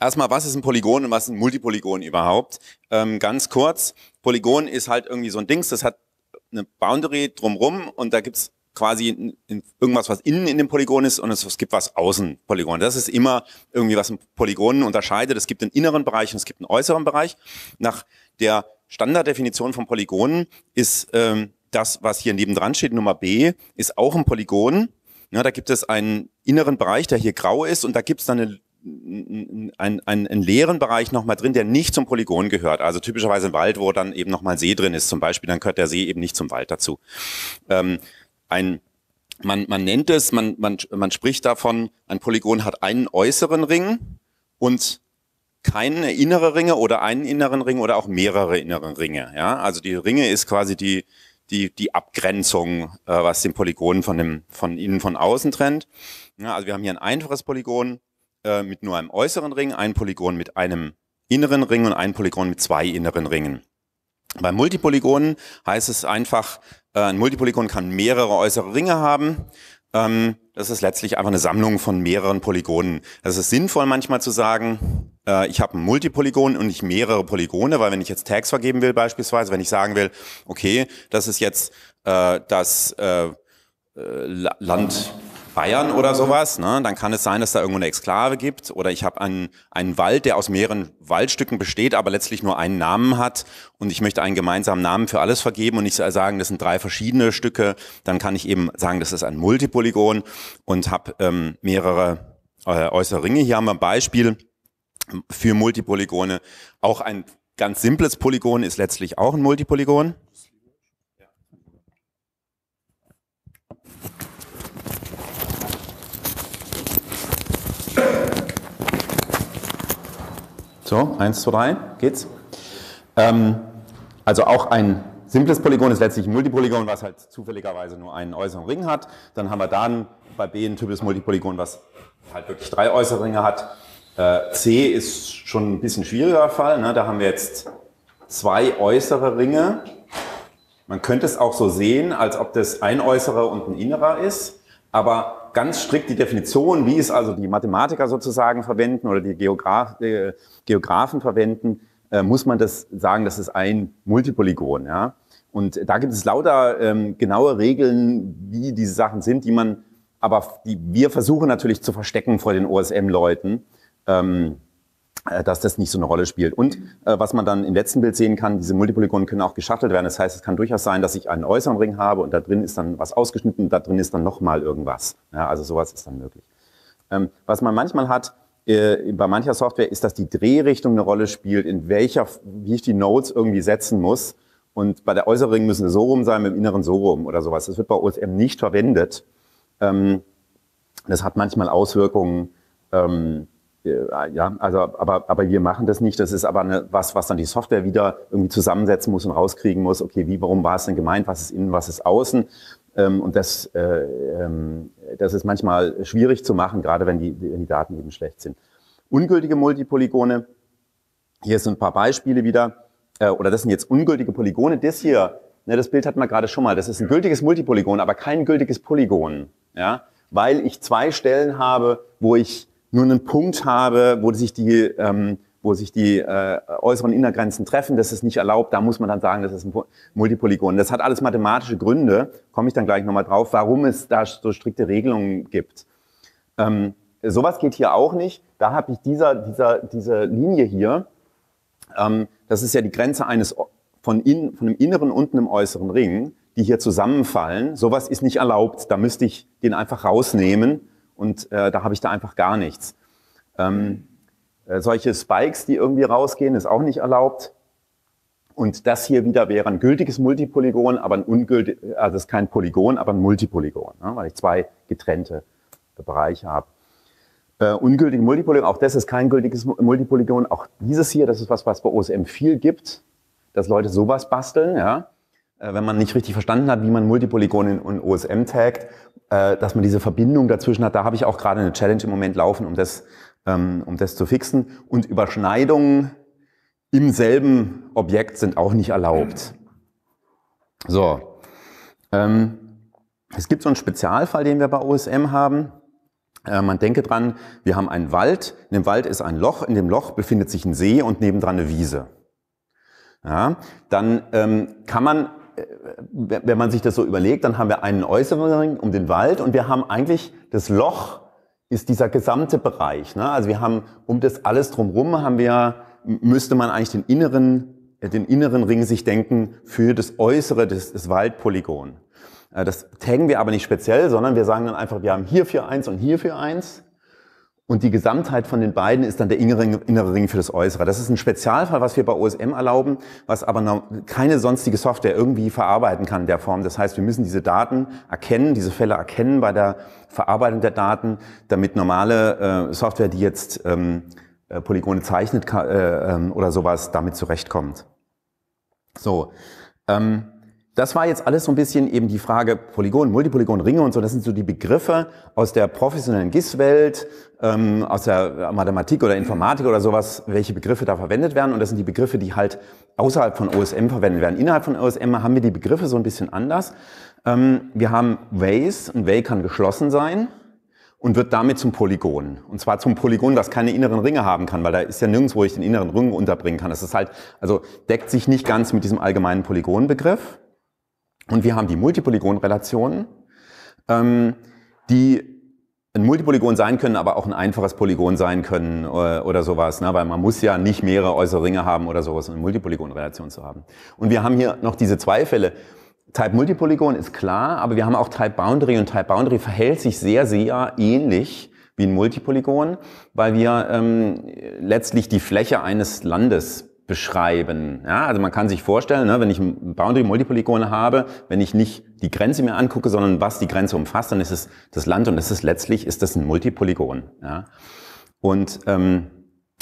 Erstmal, was ist ein Polygon und was ist ein Multipolygon überhaupt? Ähm, ganz kurz, Polygon ist halt irgendwie so ein Dings, das hat eine Boundary drumrum und da gibt's quasi irgendwas, was innen in dem Polygon ist und es, gibt was außen Polygon. Das ist immer irgendwie, was ein Polygon unterscheidet. Es gibt einen inneren Bereich und es gibt einen äußeren Bereich. Nach der Standarddefinition von Polygonen ist ähm, das, was hier nebendran steht, Nummer B, ist auch ein Polygon. Ja, da gibt es einen inneren Bereich, der hier grau ist und da gibt es dann eine ein, ein, ein leeren Bereich nochmal drin, der nicht zum Polygon gehört. Also typischerweise ein Wald, wo dann eben nochmal See drin ist zum Beispiel, dann gehört der See eben nicht zum Wald dazu. Ähm, ein man, man nennt es, man, man, man spricht davon, ein Polygon hat einen äußeren Ring und keine innere Ringe oder einen inneren Ring oder auch mehrere innere Ringe. Ja? Also die Ringe ist quasi die, die, die Abgrenzung, äh, was den Polygon von, dem, von innen von außen trennt. Ja, also wir haben hier ein einfaches Polygon, äh, mit nur einem äußeren Ring, ein Polygon mit einem inneren Ring und ein Polygon mit zwei inneren Ringen. Bei Multipolygonen heißt es einfach, äh, ein Multipolygon kann mehrere äußere Ringe haben. Ähm, das ist letztlich einfach eine Sammlung von mehreren Polygonen. Es ist sinnvoll manchmal zu sagen, äh, ich habe ein Multipolygon und nicht mehrere Polygone, weil wenn ich jetzt Tags vergeben will beispielsweise, wenn ich sagen will, okay, das ist jetzt äh, das äh, äh Land Bayern oder sowas, ne, dann kann es sein, dass da irgendwo eine Exklave gibt oder ich habe einen, einen Wald, der aus mehreren Waldstücken besteht, aber letztlich nur einen Namen hat und ich möchte einen gemeinsamen Namen für alles vergeben und nicht sagen, das sind drei verschiedene Stücke, dann kann ich eben sagen, das ist ein Multipolygon und habe ähm, mehrere äh, äußere Ringe. Hier haben wir ein Beispiel für Multipolygone. Auch ein ganz simples Polygon ist letztlich auch ein Multipolygon. So, 1, 2, 3, geht's? Ähm, also auch ein simples Polygon ist letztlich ein Multipolygon, was halt zufälligerweise nur einen äußeren Ring hat. Dann haben wir dann bei B ein typisches Multipolygon, was halt wirklich drei äußere Ringe hat. Äh, C ist schon ein bisschen schwieriger Fall. Ne? Da haben wir jetzt zwei äußere Ringe. Man könnte es auch so sehen, als ob das ein äußerer und ein innerer ist. Aber ganz strikt die Definition, wie es also die Mathematiker sozusagen verwenden oder die Geograf, äh, Geografen verwenden, äh, muss man das sagen, das ist ein Multipolygon. Ja? Und da gibt es lauter ähm, genaue Regeln, wie diese Sachen sind, die man, aber die wir versuchen natürlich zu verstecken vor den OSM-Leuten. Ähm, äh, dass das nicht so eine Rolle spielt. Und äh, was man dann im letzten Bild sehen kann, diese Multipolygonen können auch geschachtelt werden. Das heißt, es kann durchaus sein, dass ich einen äußeren Ring habe und da drin ist dann was ausgeschnitten, da drin ist dann nochmal irgendwas. Ja, also sowas ist dann möglich. Ähm, was man manchmal hat, äh, bei mancher Software ist, dass die Drehrichtung eine Rolle spielt, in welcher, wie ich die Nodes irgendwie setzen muss. Und bei der äußeren Ring müssen sie so rum sein, im Inneren so rum oder sowas. Das wird bei OSM nicht verwendet. Ähm, das hat manchmal Auswirkungen, ähm, äh, ja, also aber, aber wir machen das nicht. Das ist aber eine, was, was dann die Software wieder irgendwie zusammensetzen muss und rauskriegen muss, okay, wie, warum war es denn gemeint, was ist innen, was ist außen. Ähm, und das, äh, ähm, das ist manchmal schwierig zu machen, gerade wenn die, wenn die Daten eben schlecht sind. Ungültige Multipolygone, hier sind ein paar Beispiele wieder, äh, oder das sind jetzt ungültige Polygone. Das hier, ne, das Bild hatten wir gerade schon mal, das ist ein gültiges Multipolygon, aber kein gültiges Polygon, ja, weil ich zwei Stellen habe, wo ich nur einen Punkt habe, wo sich die, ähm, wo sich die äh, äußeren Innergrenzen treffen, das ist nicht erlaubt, da muss man dann sagen, das ist ein Multipolygon. Das hat alles mathematische Gründe, komme ich dann gleich nochmal drauf, warum es da so strikte Regelungen gibt. Ähm, sowas geht hier auch nicht. Da habe ich dieser, dieser, diese Linie hier, ähm, das ist ja die Grenze eines von, in, von einem inneren und einem äußeren Ring, die hier zusammenfallen. Sowas ist nicht erlaubt, da müsste ich den einfach rausnehmen und äh, da habe ich da einfach gar nichts. Ähm, äh, solche Spikes, die irgendwie rausgehen, ist auch nicht erlaubt. Und das hier wieder wäre ein gültiges Multipolygon, aber ein ungültig, also es ist kein Polygon, aber ein Multipolygon, ne, weil ich zwei getrennte Bereiche habe. Äh, ungültige Multipolygon, auch das ist kein gültiges Multipolygon. Auch dieses hier, das ist was, was bei OSM viel gibt, dass Leute sowas basteln, ja. Äh, wenn man nicht richtig verstanden hat, wie man Multipolygon und OSM taggt, äh, dass man diese Verbindung dazwischen hat. Da habe ich auch gerade eine Challenge im Moment laufen, um das, ähm, um das zu fixen. Und Überschneidungen im selben Objekt sind auch nicht erlaubt. So. Ähm, es gibt so einen Spezialfall, den wir bei OSM haben. Äh, man denke dran, wir haben einen Wald, in dem Wald ist ein Loch, in dem Loch befindet sich ein See und nebendran eine Wiese. Ja, dann ähm, kann man äh, wenn man sich das so überlegt, dann haben wir einen äußeren Ring um den Wald und wir haben eigentlich das Loch ist dieser gesamte Bereich. Ne? Also wir haben um das alles drumherum haben wir müsste man eigentlich den inneren äh, den inneren Ring sich denken für das Äußere des, des Waldpolygon. Äh, das taggen wir aber nicht speziell, sondern wir sagen dann einfach, wir haben hierfür eins und hierfür eins. Und die Gesamtheit von den beiden ist dann der innere, innere Ring für das Äußere. Das ist ein Spezialfall, was wir bei OSM erlauben, was aber keine sonstige Software irgendwie verarbeiten kann in der Form. Das heißt, wir müssen diese Daten erkennen, diese Fälle erkennen bei der Verarbeitung der Daten, damit normale äh, Software, die jetzt ähm, äh, Polygone zeichnet äh, ähm, oder sowas, damit zurechtkommt. So. Ähm, das war jetzt alles so ein bisschen eben die Frage Polygon, Multipolygon, Ringe und so. Das sind so die Begriffe aus der professionellen GIS-Welt, ähm, aus der Mathematik oder Informatik oder sowas, welche Begriffe da verwendet werden. Und das sind die Begriffe, die halt außerhalb von OSM verwendet werden. Innerhalb von OSM haben wir die Begriffe so ein bisschen anders. Ähm, wir haben Ways. Ein Way kann geschlossen sein und wird damit zum Polygon. Und zwar zum Polygon, das keine inneren Ringe haben kann, weil da ist ja nirgends, wo ich den inneren Ring unterbringen kann. Das ist halt, also deckt sich nicht ganz mit diesem allgemeinen Polygonbegriff. Und wir haben die Multipolygon-Relationen, ähm, die ein Multipolygon sein können, aber auch ein einfaches Polygon sein können oder, äh, oder sowas, ne? weil man muss ja nicht mehrere äußere Ringe haben oder sowas, um eine Multipolygon-Relation zu haben. Und wir haben hier noch diese zwei Fälle. Type-Multipolygon ist klar, aber wir haben auch Type-Boundary und Type-Boundary verhält sich sehr, sehr ähnlich wie ein Multipolygon, weil wir ähm, letztlich die Fläche eines Landes beschreiben. Ja, also man kann sich vorstellen, ne, wenn ich ein boundary Multipolygon habe, wenn ich nicht die Grenze mir angucke, sondern was die Grenze umfasst, dann ist es das Land und es ist letztlich ist das ein Multipolygon. Ja. Und ähm,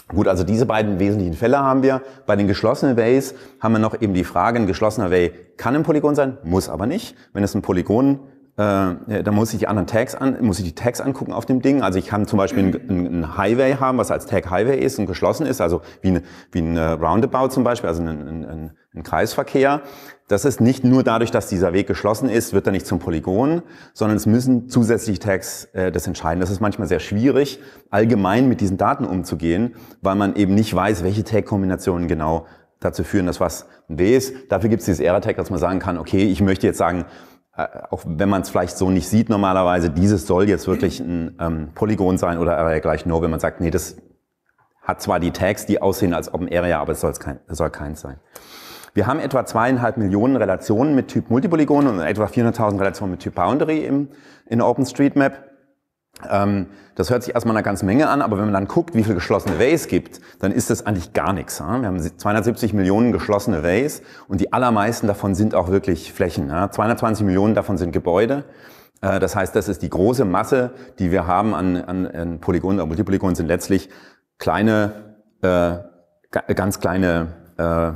gut, also diese beiden wesentlichen Fälle haben wir. Bei den geschlossenen Ways haben wir noch eben die Frage, ein geschlossener Way kann ein Polygon sein, muss aber nicht. Wenn es ein Polygon äh, da muss ich die anderen Tags an, muss ich die Tags angucken auf dem Ding. Also ich kann zum Beispiel einen, Highway haben, was als Tag Highway ist und geschlossen ist, also wie, eine, wie ein äh, Roundabout zum Beispiel, also ein, ein, ein, ein Kreisverkehr. Das ist nicht nur dadurch, dass dieser Weg geschlossen ist, wird er nicht zum Polygon, sondern es müssen zusätzliche Tags äh, das entscheiden. Das ist manchmal sehr schwierig, allgemein mit diesen Daten umzugehen, weil man eben nicht weiß, welche Tag-Kombinationen genau dazu führen, dass was ein W ist. Dafür gibt es dieses Error-Tag, dass man sagen kann, okay, ich möchte jetzt sagen, äh, auch wenn man es vielleicht so nicht sieht normalerweise, dieses soll jetzt wirklich ein ähm, Polygon sein oder Area gleich No, wenn man sagt, nee, das hat zwar die Tags, die aussehen als Open Area, aber es soll, kein, es soll keins sein. Wir haben etwa zweieinhalb Millionen Relationen mit Typ Multipolygon und etwa 400.000 Relationen mit Typ Boundary im, in OpenStreetMap. Ähm, das hört sich erstmal eine ganze Menge an, aber wenn man dann guckt, wie viele geschlossene Ways gibt, dann ist das eigentlich gar nichts. Ja? Wir haben 270 Millionen geschlossene Ways und die allermeisten davon sind auch wirklich Flächen. Ja? 220 Millionen davon sind Gebäude. Äh, das heißt, das ist die große Masse, die wir haben an, an, an Polygonen. Aber die sind letztlich kleine, äh, ganz kleine äh, äh,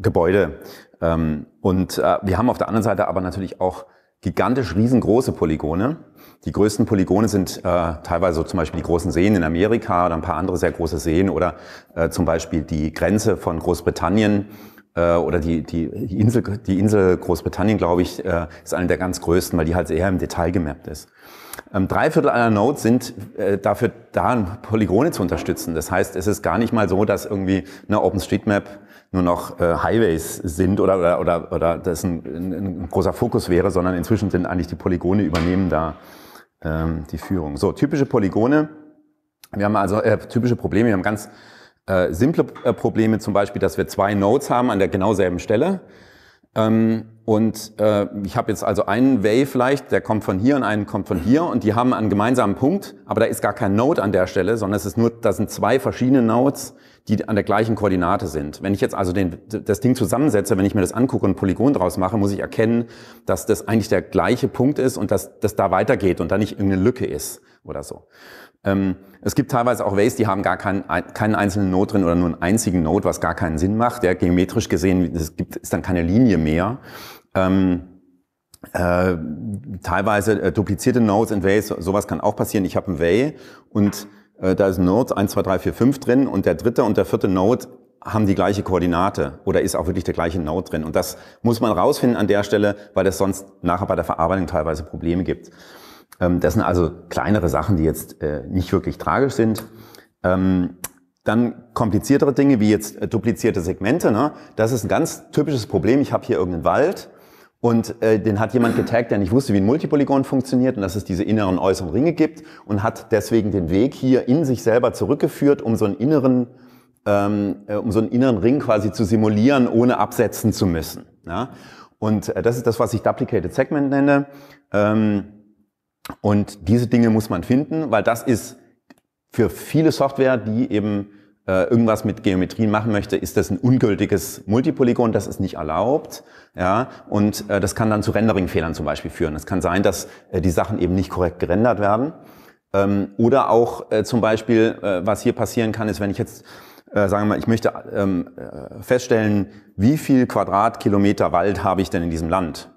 Gebäude. Ähm, und äh, wir haben auf der anderen Seite aber natürlich auch gigantisch riesengroße Polygone. Die größten Polygone sind äh, teilweise so zum Beispiel die großen Seen in Amerika oder ein paar andere sehr große Seen oder äh, zum Beispiel die Grenze von Großbritannien äh, oder die, die, Insel, die Insel Großbritannien, glaube ich, äh, ist eine der ganz größten, weil die halt eher im Detail gemappt ist. Ähm, drei Viertel aller Nodes sind äh, dafür da, Polygone zu unterstützen. Das heißt, es ist gar nicht mal so, dass irgendwie eine OpenStreetMap nur noch äh, Highways sind oder, oder, oder, oder das ein, ein, ein, großer Fokus wäre, sondern inzwischen sind eigentlich die Polygone übernehmen da ähm, die Führung. So, typische Polygone. Wir haben also äh, typische Probleme. Wir haben ganz äh, simple äh, Probleme, zum Beispiel, dass wir zwei Nodes haben an der genau selben Stelle. Ähm, und äh, ich habe jetzt also einen Wave vielleicht, der kommt von hier und einen kommt von hier und die haben einen gemeinsamen Punkt, aber da ist gar kein Node an der Stelle, sondern es ist nur, da sind zwei verschiedene Nodes, die an der gleichen Koordinate sind. Wenn ich jetzt also den, das Ding zusammensetze, wenn ich mir das angucke und ein Polygon draus mache, muss ich erkennen, dass das eigentlich der gleiche Punkt ist und dass das da weitergeht und da nicht irgendeine Lücke ist oder so. Ähm, es gibt teilweise auch Ways, die haben gar keinen, keinen einzelnen Node drin oder nur einen einzigen Node, was gar keinen Sinn macht. Ja, geometrisch gesehen es gibt, ist dann keine Linie mehr. Ähm, äh, teilweise äh, duplizierte Nodes in Ways, sowas kann auch passieren. Ich habe ein Way und äh, da ist ein Node 1, 2, 3, 4, 5 drin und der dritte und der vierte Node haben die gleiche Koordinate oder ist auch wirklich der gleiche Node drin. Und das muss man rausfinden an der Stelle, weil es sonst nachher bei der Verarbeitung teilweise Probleme gibt. Ähm, das sind also kleinere Sachen, die jetzt äh, nicht wirklich tragisch sind. Ähm, dann kompliziertere Dinge wie jetzt äh, duplizierte Segmente. Ne? Das ist ein ganz typisches Problem. Ich habe hier irgendeinen Wald und äh, den hat jemand getaggt, der nicht wusste, wie ein Multipolygon funktioniert und dass es diese inneren äußeren Ringe gibt und hat deswegen den Weg hier in sich selber zurückgeführt, um so einen inneren, ähm, um so einen inneren Ring quasi zu simulieren, ohne absetzen zu müssen. Und das ist das, was ich Duplicated Segment nenne. Und diese Dinge muss man finden, weil das ist für viele Software, die eben äh, irgendwas mit Geometrien machen möchte, ist das ein ungültiges Multipolygon, das ist nicht erlaubt. Ja? Und äh, das kann dann zu Rendering-Fehlern zum Beispiel führen. Es kann sein, dass äh, die Sachen eben nicht korrekt gerendert werden. Ähm, oder auch äh, zum Beispiel, äh, was hier passieren kann, ist, wenn ich jetzt äh, sagen wir mal, ich möchte ähm, äh, feststellen, wie viel Quadratkilometer Wald habe ich denn in diesem Land?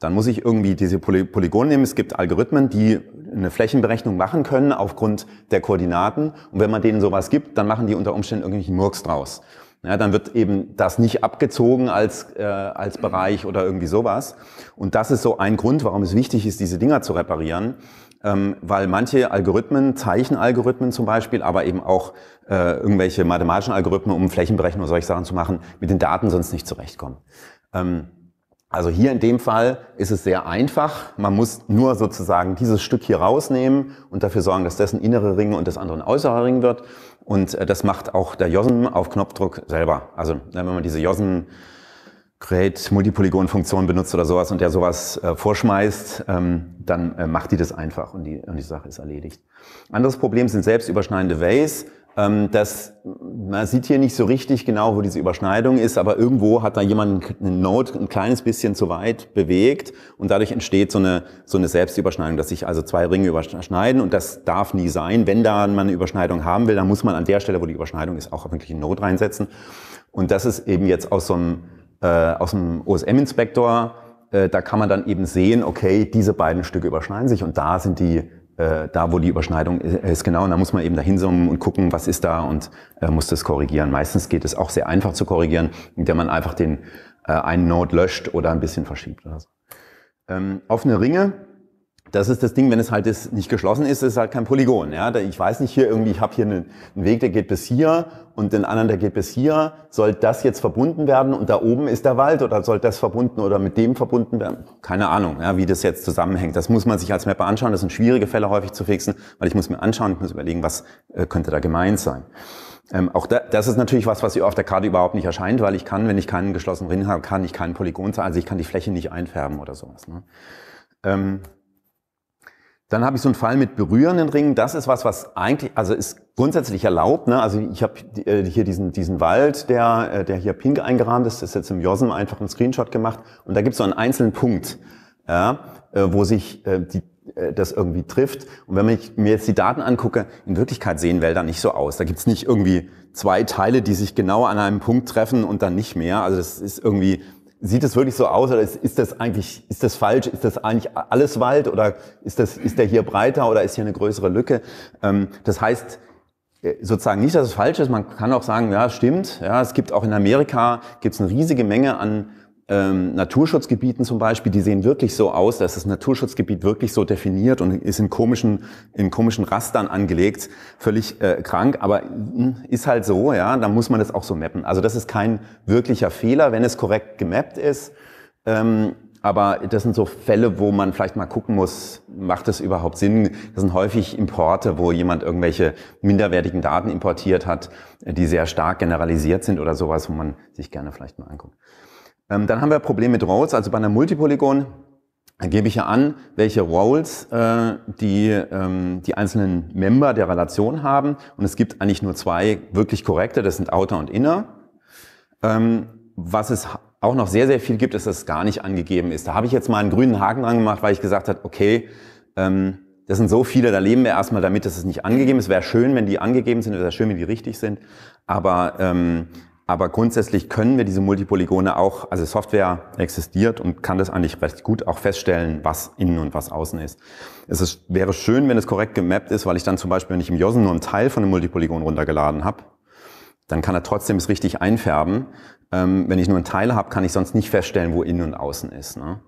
Dann muss ich irgendwie diese Poly Polygone nehmen. Es gibt Algorithmen, die eine Flächenberechnung machen können aufgrund der Koordinaten. Und wenn man denen sowas gibt, dann machen die unter Umständen irgendwelche Murks draus. Ja, dann wird eben das nicht abgezogen als, äh, als Bereich oder irgendwie sowas. Und das ist so ein Grund, warum es wichtig ist, diese Dinger zu reparieren. Ähm, weil manche Algorithmen, Zeichenalgorithmen zum Beispiel, aber eben auch äh, irgendwelche mathematischen Algorithmen, um Flächenberechnung oder solche Sachen zu machen, mit den Daten sonst nicht zurechtkommen. Ähm, also hier in dem Fall ist es sehr einfach. Man muss nur sozusagen dieses Stück hier rausnehmen und dafür sorgen, dass dessen innere Ring und des anderen äußere Ring wird. Und äh, das macht auch der Josen auf Knopfdruck selber. Also ne, wenn man diese Josen Create Multipolygon Funktion benutzt oder sowas und der sowas äh, vorschmeißt, ähm, dann äh, macht die das einfach und die, und die Sache ist erledigt. Anderes Problem sind selbstüberschneidende Ways. Ähm, das, man sieht hier nicht so richtig genau, wo diese Überschneidung ist, aber irgendwo hat da jemand eine Node ein kleines bisschen zu weit bewegt und dadurch entsteht so eine, so eine Selbstüberschneidung, dass sich also zwei Ringe überschneiden und das darf nie sein. Wenn da man eine Überschneidung haben will, dann muss man an der Stelle, wo die Überschneidung ist, auch wirklich eine Node reinsetzen. Und das ist eben jetzt aus so einem, äh, aus dem OSM-Inspektor, äh, da kann man dann eben sehen, okay, diese beiden Stücke überschneiden sich und da sind die äh, da, wo die Überschneidung ist, genau. Und da muss man eben dahinsummen und gucken, was ist da und äh, muss das korrigieren. Meistens geht es auch sehr einfach zu korrigieren, indem man einfach den äh, einen Node löscht oder ein bisschen verschiebt. Oder so. Ähm, offene Ringe das ist das Ding, wenn es halt ist, nicht geschlossen ist, ist es halt kein Polygon. Ja? Ich weiß nicht hier irgendwie, ich habe hier einen, Weg, der geht bis hier und den anderen, der geht bis hier. Soll das jetzt verbunden werden und da oben ist der Wald oder soll das verbunden oder mit dem verbunden werden? Keine Ahnung, ja, wie das jetzt zusammenhängt. Das muss man sich als Mapper anschauen. Das sind schwierige Fälle häufig zu fixen, weil ich muss mir anschauen, ich muss überlegen, was äh, könnte da gemeint sein. Ähm, auch da, das ist natürlich was, was auf der Karte überhaupt nicht erscheint, weil ich kann, wenn ich keinen geschlossenen Ring habe, kann ich keinen Polygon, also ich kann die Fläche nicht einfärben oder sowas. Ne? Ähm, dann habe ich so einen Fall mit berührenden Ringen. Das ist was, was eigentlich, also ist grundsätzlich erlaubt. Ne? Also ich habe äh, hier diesen, diesen Wald, der, äh, der hier pink eingerahmt ist. Das ist jetzt im Josem einfach einen Screenshot gemacht. Und da gibt es so einen einzelnen Punkt, ja, äh, wo sich die, das irgendwie trifft. Und wenn ich mir jetzt die Daten angucke, in Wirklichkeit sehen Wälder nicht so aus. Da gibt's nicht irgendwie zwei Teile, die sich genau an einem Punkt treffen und dann nicht mehr. Also das ist irgendwie Sieht es wirklich so aus oder ist, ist, das eigentlich, ist das falsch? Ist das eigentlich alles Wald oder ist, das, ist der hier breiter oder ist hier eine größere Lücke? Ähm, das heißt, äh, sozusagen nicht, dass es falsch ist. Man kann auch sagen, ja, stimmt. Ja, es gibt auch in Amerika gibt's eine riesige Menge an ähm, Naturschutzgebieten zum Beispiel, die sehen wirklich so aus, dass das Naturschutzgebiet wirklich so definiert und ist in komischen, in komischen Rastern angelegt, völlig äh, krank, aber hm, ist halt so, ja, da muss man das auch so mappen. Also das ist kein wirklicher Fehler, wenn es korrekt gemappt ist. Ähm, aber das sind so Fälle, wo man vielleicht mal gucken muss, macht es überhaupt Sinn? Das sind häufig Importe, wo jemand irgendwelche minderwertigen Daten importiert hat, die sehr stark generalisiert sind oder sowas, wo man sich gerne vielleicht mal anguckt. Ähm, dann haben wir ein Problem mit Roles. Also bei einer Multipolygon gebe ich ja an, welche Roles äh, die, ähm, die einzelnen Member der Relation haben. Und es gibt eigentlich nur zwei wirklich korrekte, das sind Outer und Inner. Ähm, was es auch noch sehr, sehr viel gibt, ist, dass es gar nicht angegeben ist. Da habe ich jetzt mal einen grünen Haken dran gemacht, weil ich gesagt habe, okay, ähm, das sind so viele, da leben wir erstmal damit, dass es nicht angegeben ist. Wäre schön, wenn die angegeben sind, wäre schön, wenn die richtig sind. Aber ähm, aber grundsätzlich können wir diese Multipolygone auch, also Software existiert und kann das eigentlich recht gut auch feststellen, was innen und was außen ist. Es ist, wäre schön, wenn es korrekt gemappt ist, weil ich dann zum Beispiel, wenn ich im Josen nur einen Teil von einem Multipolygon runtergeladen habe, dann kann er trotzdem es richtig einfärben. Ähm, wenn ich nur einen Teil habe, kann ich sonst nicht feststellen, wo innen und außen ist. Ne?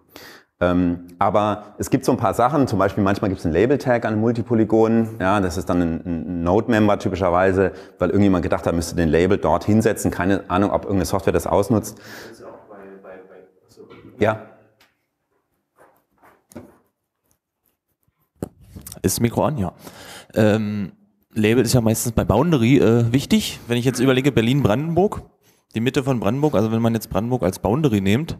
Ähm, aber es gibt so ein paar Sachen, zum Beispiel manchmal gibt es einen Label-Tag an Multipolygonen, ja, das ist dann ein, ein Node-Member typischerweise, weil irgendjemand gedacht hat, müsste den Label dort hinsetzen, keine Ahnung, ob irgendeine Software das ausnutzt. Das ist auch bei, bei, bei so. Ja. Ist Mikro an, ja. Ähm, Label ist ja meistens bei Boundary äh, wichtig. Wenn ich jetzt überlege, Berlin-Brandenburg, die Mitte von Brandenburg, also wenn man jetzt Brandenburg als Boundary nimmt,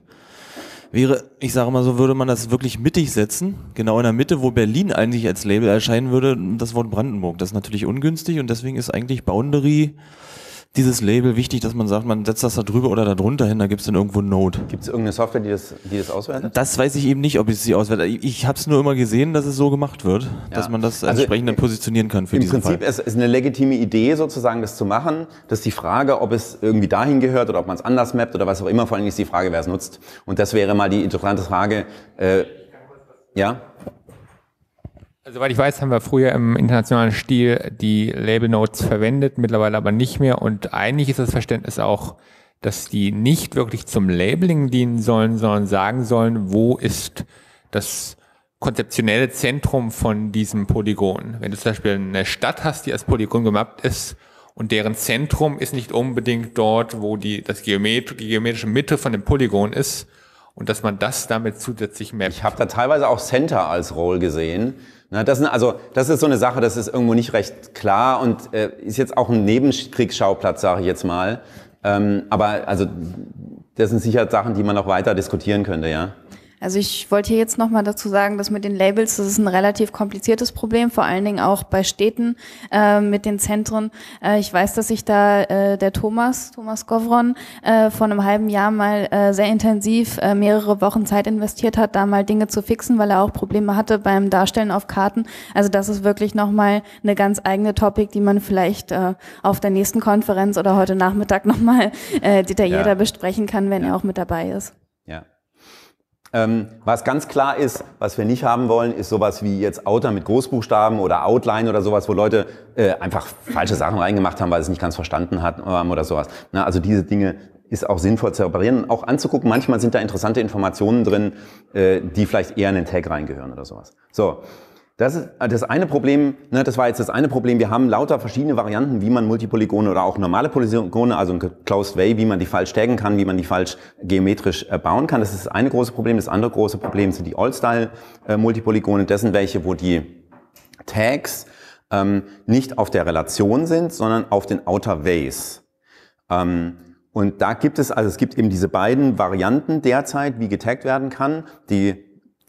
wäre, ich sage mal so, würde man das wirklich mittig setzen, genau in der Mitte, wo Berlin eigentlich als Label erscheinen würde, das Wort Brandenburg. Das ist natürlich ungünstig und deswegen ist eigentlich Boundary dieses Label wichtig, dass man sagt, man setzt das da drüber oder da drunter hin, da gibt es dann irgendwo ein Node. Gibt es irgendeine Software, die das, die das auswertet? Das weiß ich eben nicht, ob ich sie auswerte. Ich habe es nur immer gesehen, dass es so gemacht wird, ja. dass man das also entsprechend dann positionieren kann für diese Prinzip Fall. Im Prinzip ist, ist eine legitime Idee sozusagen, das zu machen. Das ist die Frage, ob es irgendwie dahin gehört oder ob man es anders mappt oder was auch immer. Vor allem ist die Frage, wer es nutzt. Und das wäre mal die interessante Frage. Äh, ja? Also, soweit ich weiß, haben wir früher im internationalen Stil die Label Notes verwendet, mittlerweile aber nicht mehr. Und eigentlich ist das Verständnis auch, dass die nicht wirklich zum Labeling dienen sollen, sondern sagen sollen, wo ist das konzeptionelle Zentrum von diesem Polygon. Wenn du zum Beispiel eine Stadt hast, die als Polygon gemappt ist und deren Zentrum ist nicht unbedingt dort, wo die, das Geomet die geometrische Mitte von dem Polygon ist, und dass man das damit zusätzlich mappt. Ich habe da teilweise auch Center als Role gesehen. Na, das, sind, also, das ist so eine Sache, das ist irgendwo nicht recht klar und äh, ist jetzt auch ein Nebenkriegsschauplatz, sage ich jetzt mal. Ähm, aber also, das sind sicher Sachen, die man noch weiter diskutieren könnte, ja. Also ich wollte hier jetzt nochmal dazu sagen, dass mit den Labels, das ist ein relativ kompliziertes Problem, vor allen Dingen auch bei Städten äh, mit den Zentren. Äh, ich weiß, dass sich da äh, der Thomas, Thomas Govron, äh, vor einem halben Jahr mal äh, sehr intensiv äh, mehrere Wochen Zeit investiert hat, da mal Dinge zu fixen, weil er auch Probleme hatte beim Darstellen auf Karten. Also das ist wirklich nochmal eine ganz eigene Topic, die man vielleicht auf der nächsten Konferenz oder heute Nachmittag nochmal äh, detaillierter ja. besprechen kann, wenn ja. er auch mit dabei ist. Ähm, was ganz klar ist, was wir nicht haben wollen, ist sowas wie jetzt Outer mit Großbuchstaben oder Outline oder sowas, wo Leute äh, einfach falsche Sachen reingemacht haben, weil sie es nicht ganz verstanden hatten ähm, oder sowas. Na, ne, also diese Dinge ist auch sinnvoll zu reparieren und auch anzugucken. Manchmal sind da interessante Informationen drin, äh, die vielleicht eher in den Tag reingehören oder sowas. So, das ist äh, das eine Problem, ne, das war jetzt das eine Problem, wir haben lauter verschiedene Varianten, wie man Multipolygone oder auch normale Polygone, also ein Closed Way, wie man die falsch taggen kann, wie man die falsch äh, geometrisch äh, bauen kann. Das ist das eine große Problem. Das andere große Problem sind die All-Style-Multipolygone. Das sind welche, wo die Tags ähm, nicht auf der Relation sind, sondern auf den Outer Ways. Ähm, und da gibt es, also es gibt eben diese beiden Varianten derzeit, wie getaggt werden kann. Die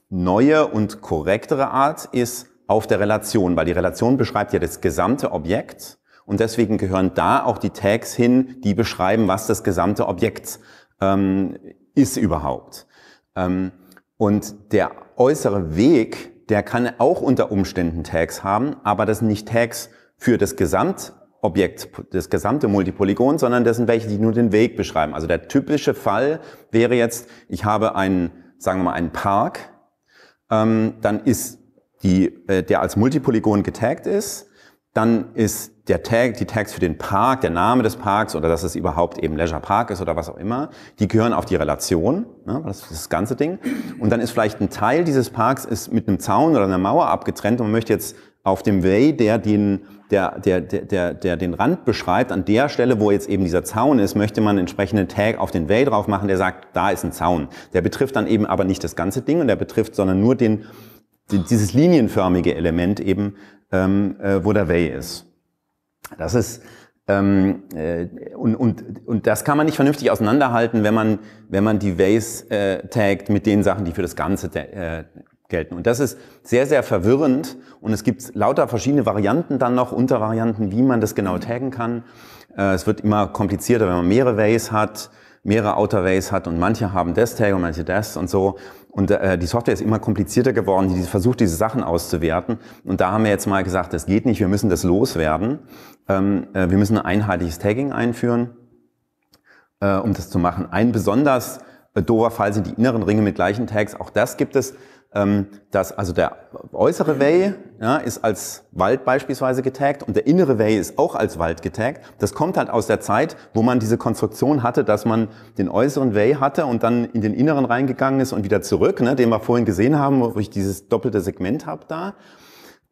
neue und korrektere Art ist auf der Relation, weil die Relation beschreibt ja das gesamte Objekt und deswegen gehören da auch die Tags hin, die beschreiben, was das gesamte Objekt ähm, ist überhaupt. Ähm, und der äußere Weg, der kann auch unter Umständen Tags haben, aber das sind nicht Tags für das Gesamtobjekt, das gesamte Multipolygon, sondern das sind welche, die nur den Weg beschreiben. Also der typische Fall wäre jetzt, ich habe einen, sagen wir mal, einen Park, ähm, dann ist die, äh, der als Multipolygon getaggt ist, dann ist der Tag, die Tags für den Park, der Name des Parks oder dass es überhaupt eben Leisure Park ist oder was auch immer, die gehören auf die Relation, ne, das ist das ganze Ding. Und dann ist vielleicht ein Teil dieses Parks ist mit einem Zaun oder einer Mauer abgetrennt und man möchte jetzt auf dem Way, der den der, der, der, der den Rand beschreibt, an der Stelle, wo jetzt eben dieser Zaun ist, möchte man einen entsprechenden Tag auf den Way drauf machen, der sagt, da ist ein Zaun. Der betrifft dann eben aber nicht das ganze Ding und der betrifft, sondern nur den, dieses linienförmige Element eben, ähm, äh, wo der Way ist. Das ist ähm, äh, und, und, und das kann man nicht vernünftig auseinanderhalten, wenn man, wenn man die Ways äh, taggt mit den Sachen, die für das Ganze äh, gelten. Und das ist sehr, sehr verwirrend und es gibt lauter verschiedene Varianten dann noch, Untervarianten, wie man das genau taggen kann. Äh, es wird immer komplizierter, wenn man mehrere Ways hat, mehrere Outer Ways hat und manche haben das Tag und manche das und so. Und äh, die Software ist immer komplizierter geworden, die versucht, diese Sachen auszuwerten. Und da haben wir jetzt mal gesagt, das geht nicht, wir müssen das loswerden. Ähm, äh, wir müssen ein einheitliches Tagging einführen, um das zu machen. Ein besonders doofer Fall sind die inneren Ringe mit gleichen Tags. Auch das gibt es ähm, dass also der äußere mhm. Way ja, ist als Wald beispielsweise getaggt und der innere Way ist auch als Wald getaggt. Das kommt halt aus der Zeit, wo man diese Konstruktion hatte, dass man den äußeren Way hatte und dann in den inneren reingegangen ist und wieder zurück, ne, den wir vorhin gesehen haben, wo ich dieses doppelte Segment habe da.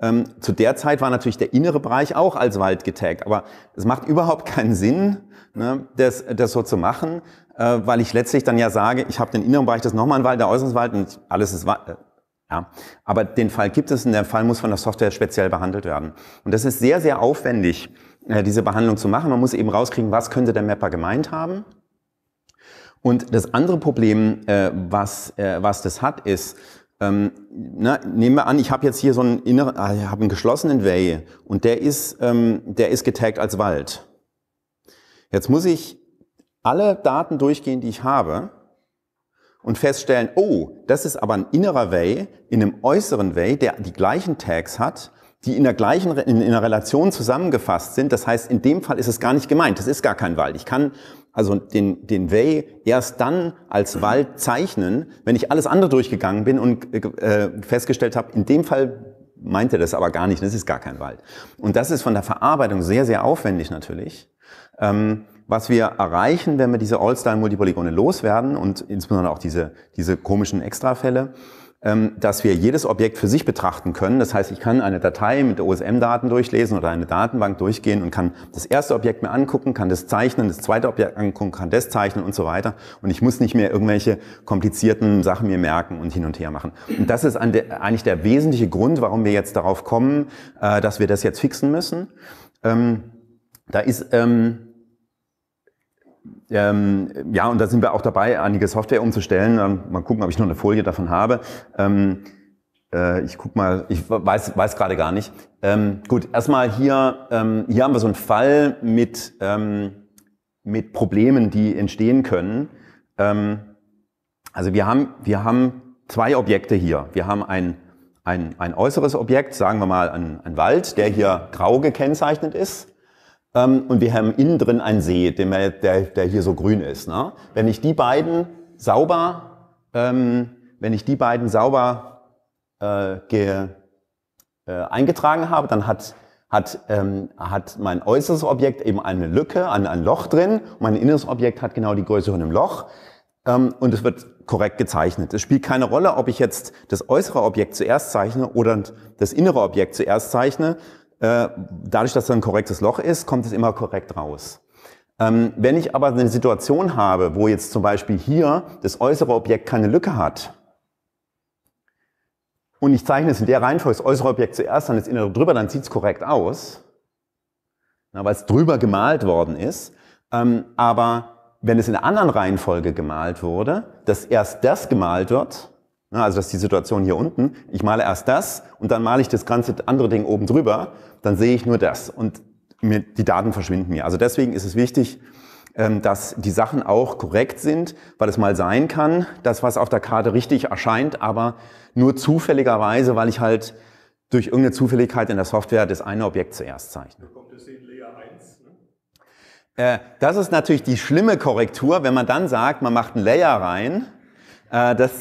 Ähm, zu der Zeit war natürlich der innere Bereich auch als Wald getaggt, aber es macht überhaupt keinen Sinn, ne, das, das so zu machen, äh, weil ich letztlich dann ja sage, ich habe den inneren Bereich, das ist nochmal ein Wald, der äußere Wald und alles ist äh, ja, aber den Fall gibt es und der Fall muss von der Software speziell behandelt werden. Und das ist sehr, sehr aufwendig, äh, diese Behandlung zu machen. Man muss eben rauskriegen, was könnte der Mapper gemeint haben. Und das andere Problem, äh, was, äh, was das hat, ist, ähm, na, nehmen wir an, ich habe jetzt hier so einen inneren, ah, ich hab einen geschlossenen Way und der ist, ähm, der ist getaggt als Wald. Jetzt muss ich alle Daten durchgehen, die ich habe und feststellen, oh, das ist aber ein innerer Way in einem äußeren Way, der die gleichen Tags hat, die in der gleichen in einer Relation zusammengefasst sind. Das heißt, in dem Fall ist es gar nicht gemeint. Das ist gar kein Wald. Ich kann also den den Way erst dann als Wald zeichnen, wenn ich alles andere durchgegangen bin und äh, äh festgestellt habe, in dem Fall meint er das aber gar nicht. Das ist gar kein Wald. Und das ist von der Verarbeitung sehr sehr aufwendig natürlich. Ähm, was wir erreichen, wenn wir diese All-Style-Multipolygone loswerden und insbesondere auch diese, diese komischen Extrafälle, ähm, dass wir jedes Objekt für sich betrachten können. Das heißt, ich kann eine Datei mit OSM-Daten durchlesen oder eine Datenbank durchgehen und kann das erste Objekt mir angucken, kann das zeichnen, das zweite Objekt angucken, kann das zeichnen und so weiter. Und ich muss nicht mehr irgendwelche komplizierten Sachen mir merken und hin und her machen. Und das ist eigentlich der wesentliche Grund, warum wir jetzt darauf kommen, äh, dass wir das jetzt fixen müssen. Ähm, da ist ähm, ähm, ja, und da sind wir auch dabei, einige Software umzustellen. Ähm, mal gucken, ob ich noch eine Folie davon habe. Ähm, äh, ich guck mal, ich weiß, weiß gerade gar nicht. Ähm, gut, erstmal hier, ähm, hier haben wir so einen Fall mit, ähm, mit Problemen, die entstehen können. also wir haben, wir haben zwei Objekte hier. Wir haben ein, ein, ein äußeres Objekt, sagen wir mal ein, ein Wald, der hier grau gekennzeichnet ist. Ähm, und wir haben innen drin einen See, der, der, der hier so grün ist. Ne? Wenn ich die beiden sauber, ähm, wenn ich die beiden sauber äh, ge, äh, eingetragen habe, dann hat, hat, ähm, hat mein äußeres Objekt eben eine Lücke, ein, ein Loch drin mein inneres Objekt hat genau die Größe von einem Loch ähm, und es wird korrekt gezeichnet. Es spielt keine Rolle, ob ich jetzt das äußere Objekt zuerst zeichne oder das innere Objekt zuerst zeichne, äh, dadurch, dass da ein korrektes Loch ist, kommt es immer korrekt raus. Ähm, wenn ich aber eine Situation habe, wo jetzt zum Beispiel hier das äußere Objekt keine Lücke hat, und ich zeichne es in der Reihenfolge, das äußere Objekt zuerst, dann das innere drüber, dann sieht es korrekt aus, weil es drüber gemalt worden ist. Ähm, aber wenn es in einer anderen Reihenfolge gemalt wurde, dass erst das gemalt wird Ne, also das ist die Situation hier unten. Ich male erst das und dann male ich das ganze andere Ding oben drüber. Dann sehe ich nur das und mir, die Daten verschwinden mir. Also deswegen ist es wichtig, ähm, dass die Sachen auch korrekt sind, weil es mal sein kann, dass was auf der Karte richtig erscheint, aber nur zufälligerweise, weil ich halt durch irgendeine Zufälligkeit in der Software das eine Objekt zuerst zeichne. Ne? Äh, das ist natürlich die schlimme Korrektur, wenn man dann sagt, man macht einen Layer rein. Äh, das,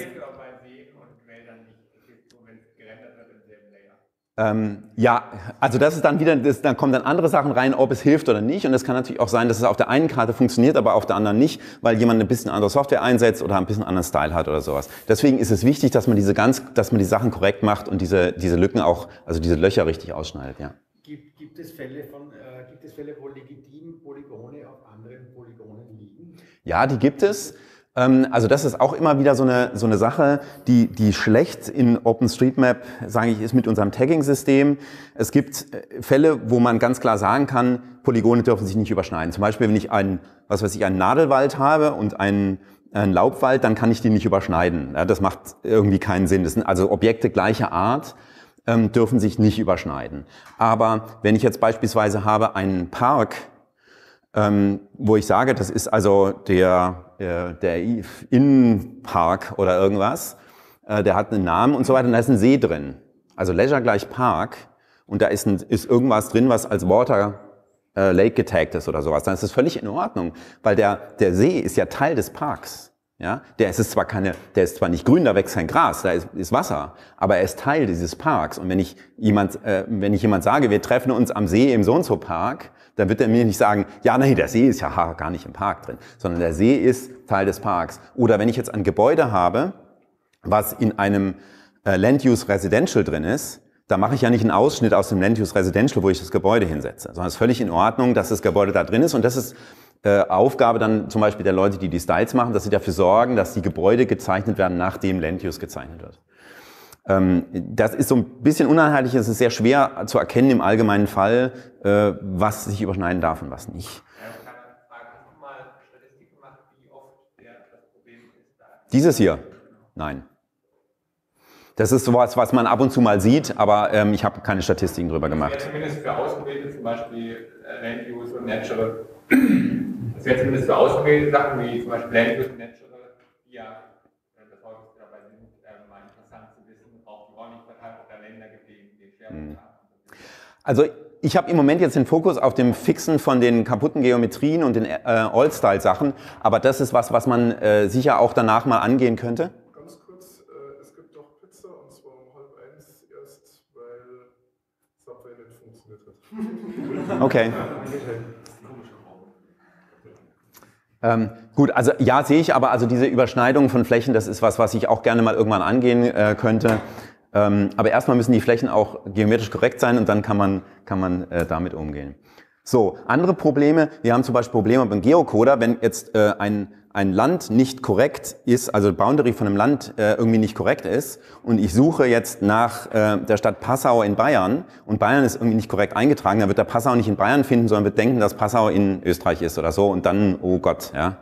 Ähm, ja, also das ist dann wieder, das, dann kommen dann andere Sachen rein, ob es hilft oder nicht. Und es kann natürlich auch sein, dass es auf der einen Karte funktioniert, aber auf der anderen nicht, weil jemand ein bisschen andere Software einsetzt oder ein bisschen anderen Style hat oder sowas. Deswegen ist es wichtig, dass man diese ganz, dass man die Sachen korrekt macht und diese, diese Lücken auch, also diese Löcher richtig ausschneidet, ja. Gibt, gibt es Fälle von, äh, gibt es Fälle, wo legitim Polygone auf anderen Polygonen liegen? Ja, die gibt es. Ähm, also das ist auch immer wieder so eine, so eine Sache, die, die schlecht in OpenStreetMap, sage ich, ist mit unserem Tagging-System. Es gibt äh, Fälle, wo man ganz klar sagen kann, Polygone dürfen sich nicht überschneiden. Zum Beispiel, wenn ich einen, was weiß ich, einen Nadelwald habe und einen, einen Laubwald, dann kann ich die nicht überschneiden. Ja, das macht irgendwie keinen Sinn. Das sind also Objekte gleicher Art ähm, dürfen sich nicht überschneiden. Aber wenn ich jetzt beispielsweise habe einen Park, ähm, wo ich sage, das ist also der der, äh, der Innenpark oder irgendwas, äh, der hat einen Namen und so weiter, und da ist ein See drin. Also Leisure gleich Park und da ist, ein, ist irgendwas drin, was als Water äh, Lake getaggt ist oder sowas, dann ist das völlig in Ordnung, weil der, der See ist ja Teil des Parks. Ja, der ist zwar keine, der ist zwar nicht grün, da wächst kein Gras, da ist, ist Wasser, aber er ist Teil dieses Parks. Und wenn ich jemand, äh, wenn ich jemand sage, wir treffen uns am See im so und so Park, dann wird er mir nicht sagen, ja, nee, der See ist ja gar nicht im Park drin, sondern der See ist Teil des Parks. Oder wenn ich jetzt ein Gebäude habe, was in einem äh, Land Use Residential drin ist, da mache ich ja nicht einen Ausschnitt aus dem Land Use Residential, wo ich das Gebäude hinsetze, sondern es ist völlig in Ordnung, dass das Gebäude da drin ist und das ist äh, Aufgabe dann zum Beispiel der Leute, die die Styles machen, dass sie dafür sorgen, dass die Gebäude gezeichnet werden, nachdem Land Use gezeichnet wird. Ähm, das ist so ein bisschen uneinheitlich, es ist sehr schwer zu erkennen im allgemeinen Fall, äh, was sich überschneiden darf und was nicht. Dieses hier? Nein. Das ist sowas, was man ab und zu mal sieht, aber ähm, ich habe keine Statistiken drüber gemacht. Das wäre zumindest für ausgewählte, zum Beispiel äh, Land Use und Natural. Das wäre zumindest für ausgewählte Sachen wie zum Beispiel Land Use und Natural, die ja Mhm. Also ich habe im Moment jetzt den Fokus auf dem Fixen von den kaputten Geometrien und den äh, All-Style-Sachen, aber das ist was, was man äh, sicher auch danach mal angehen könnte. Ganz kurz, äh, es gibt doch Pizza und zwar um halb eins erst, weil Subway nicht funktioniert hat. Okay. Ähm, gut, also ja, sehe ich, aber also diese Überschneidung von Flächen, das ist was, was ich auch gerne mal irgendwann angehen äh, könnte. Ähm, aber erstmal müssen die Flächen auch geometrisch korrekt sein und dann kann man, kann man äh, damit umgehen. So, andere Probleme, wir haben zum Beispiel Probleme beim Geocoder, wenn jetzt äh, ein ein Land nicht korrekt ist, also Boundary von einem Land äh, irgendwie nicht korrekt ist und ich suche jetzt nach äh, der Stadt Passau in Bayern und Bayern ist irgendwie nicht korrekt eingetragen, dann wird der Passau nicht in Bayern finden, sondern wird denken, dass Passau in Österreich ist oder so und dann, oh Gott, ja,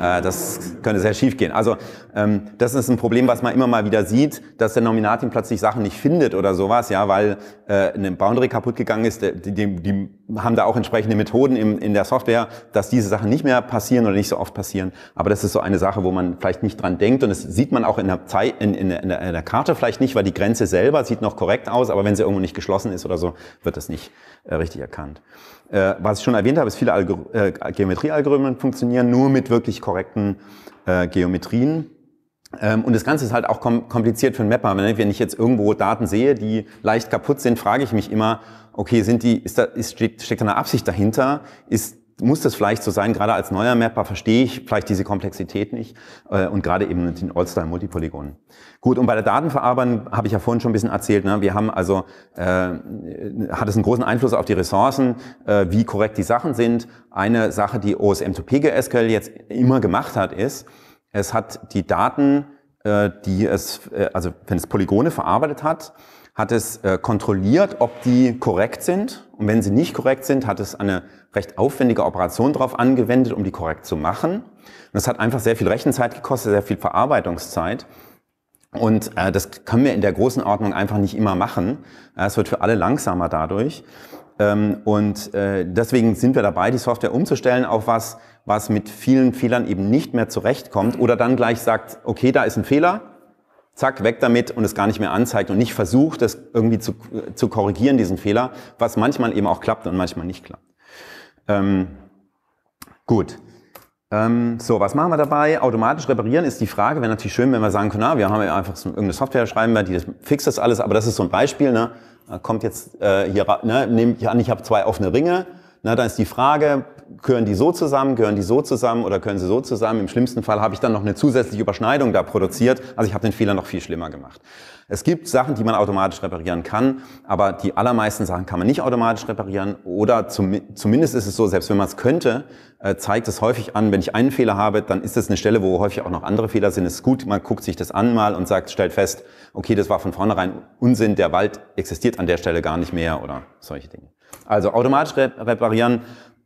äh, das könnte sehr schief gehen. Also ähm, das ist ein Problem, was man immer mal wieder sieht, dass der Nominatin plötzlich Sachen nicht findet oder sowas, ja, weil äh, eine Boundary kaputt gegangen ist, die, die, die haben da auch entsprechende Methoden im, in der Software, dass diese Sachen nicht mehr passieren oder nicht so oft passieren. Aber das ist so eine Sache, wo man vielleicht nicht dran denkt. Und das sieht man auch in der, Zeit, in, in, in, der, in der Karte vielleicht nicht, weil die Grenze selber sieht noch korrekt aus, aber wenn sie irgendwo nicht geschlossen ist oder so, wird das nicht äh, richtig erkannt. Äh, was ich schon erwähnt habe, ist, viele äh, Geometriealgorithmen funktionieren nur mit wirklich korrekten äh, Geometrien ähm, und das Ganze ist halt auch kompliziert für einen Mapper. Wenn ich jetzt irgendwo Daten sehe, die leicht kaputt sind, frage ich mich immer, okay, sind die, ist da, ist, steckt, steckt da eine Absicht dahinter? Ist muss das vielleicht so sein. Gerade als neuer Mapper verstehe ich vielleicht diese Komplexität nicht äh, und gerade eben mit den all style multipolygonen Gut, und bei der Datenverarbeitung habe ich ja vorhin schon ein bisschen erzählt. Ne? Wir haben also, äh, hat es einen großen Einfluss auf die Ressourcen, äh, wie korrekt die Sachen sind. Eine Sache, die OSM2PGSQL jetzt immer gemacht hat, ist, es hat die Daten äh, die es, äh, also wenn es Polygone verarbeitet hat, hat es äh, kontrolliert, ob die korrekt sind. Und wenn sie nicht korrekt sind, hat es eine recht aufwendige Operation darauf angewendet, um die korrekt zu machen. Und das hat einfach sehr viel Rechenzeit gekostet, sehr viel Verarbeitungszeit. Und das können wir in der großen Ordnung einfach nicht immer machen. Es wird für alle langsamer dadurch. Ähm, und deswegen sind wir dabei, die Software umzustellen auf was, was mit vielen Fehlern eben nicht mehr zurechtkommt oder dann gleich sagt, okay, da ist ein Fehler, zack, weg damit und es gar nicht mehr anzeigt und nicht versucht, das irgendwie zu, zu korrigieren, diesen Fehler, was manchmal eben auch klappt und manchmal nicht klappt. Ähm, gut. Ähm, so, was machen wir dabei? Automatisch reparieren ist die Frage. Wäre natürlich schön, wenn wir sagen können, na, wir haben ja einfach so irgendeine Software, schreiben die das, fixt das alles, aber das ist so ein Beispiel. Ne? Kommt jetzt äh, hier, ne, nehme ich an, ich habe zwei offene Ringe. Na, dann ist die Frage, gehören die so zusammen, gehören die so zusammen oder können sie so zusammen. Im schlimmsten Fall habe ich dann noch eine zusätzliche Überschneidung da produziert. Also ich habe den Fehler noch viel schlimmer gemacht. Es gibt Sachen, die man automatisch reparieren kann, aber die allermeisten Sachen kann man nicht automatisch reparieren oder zum, zumindest ist es so, selbst wenn man es könnte, äh, zeigt es häufig an, wenn ich einen Fehler habe, dann ist es eine Stelle, wo häufig auch noch andere Fehler sind. Es ist gut, man guckt sich das an mal und sagt, stellt fest, okay, das war von vornherein Unsinn, der Wald existiert an der Stelle gar nicht mehr oder solche Dinge. Also automatisch reparieren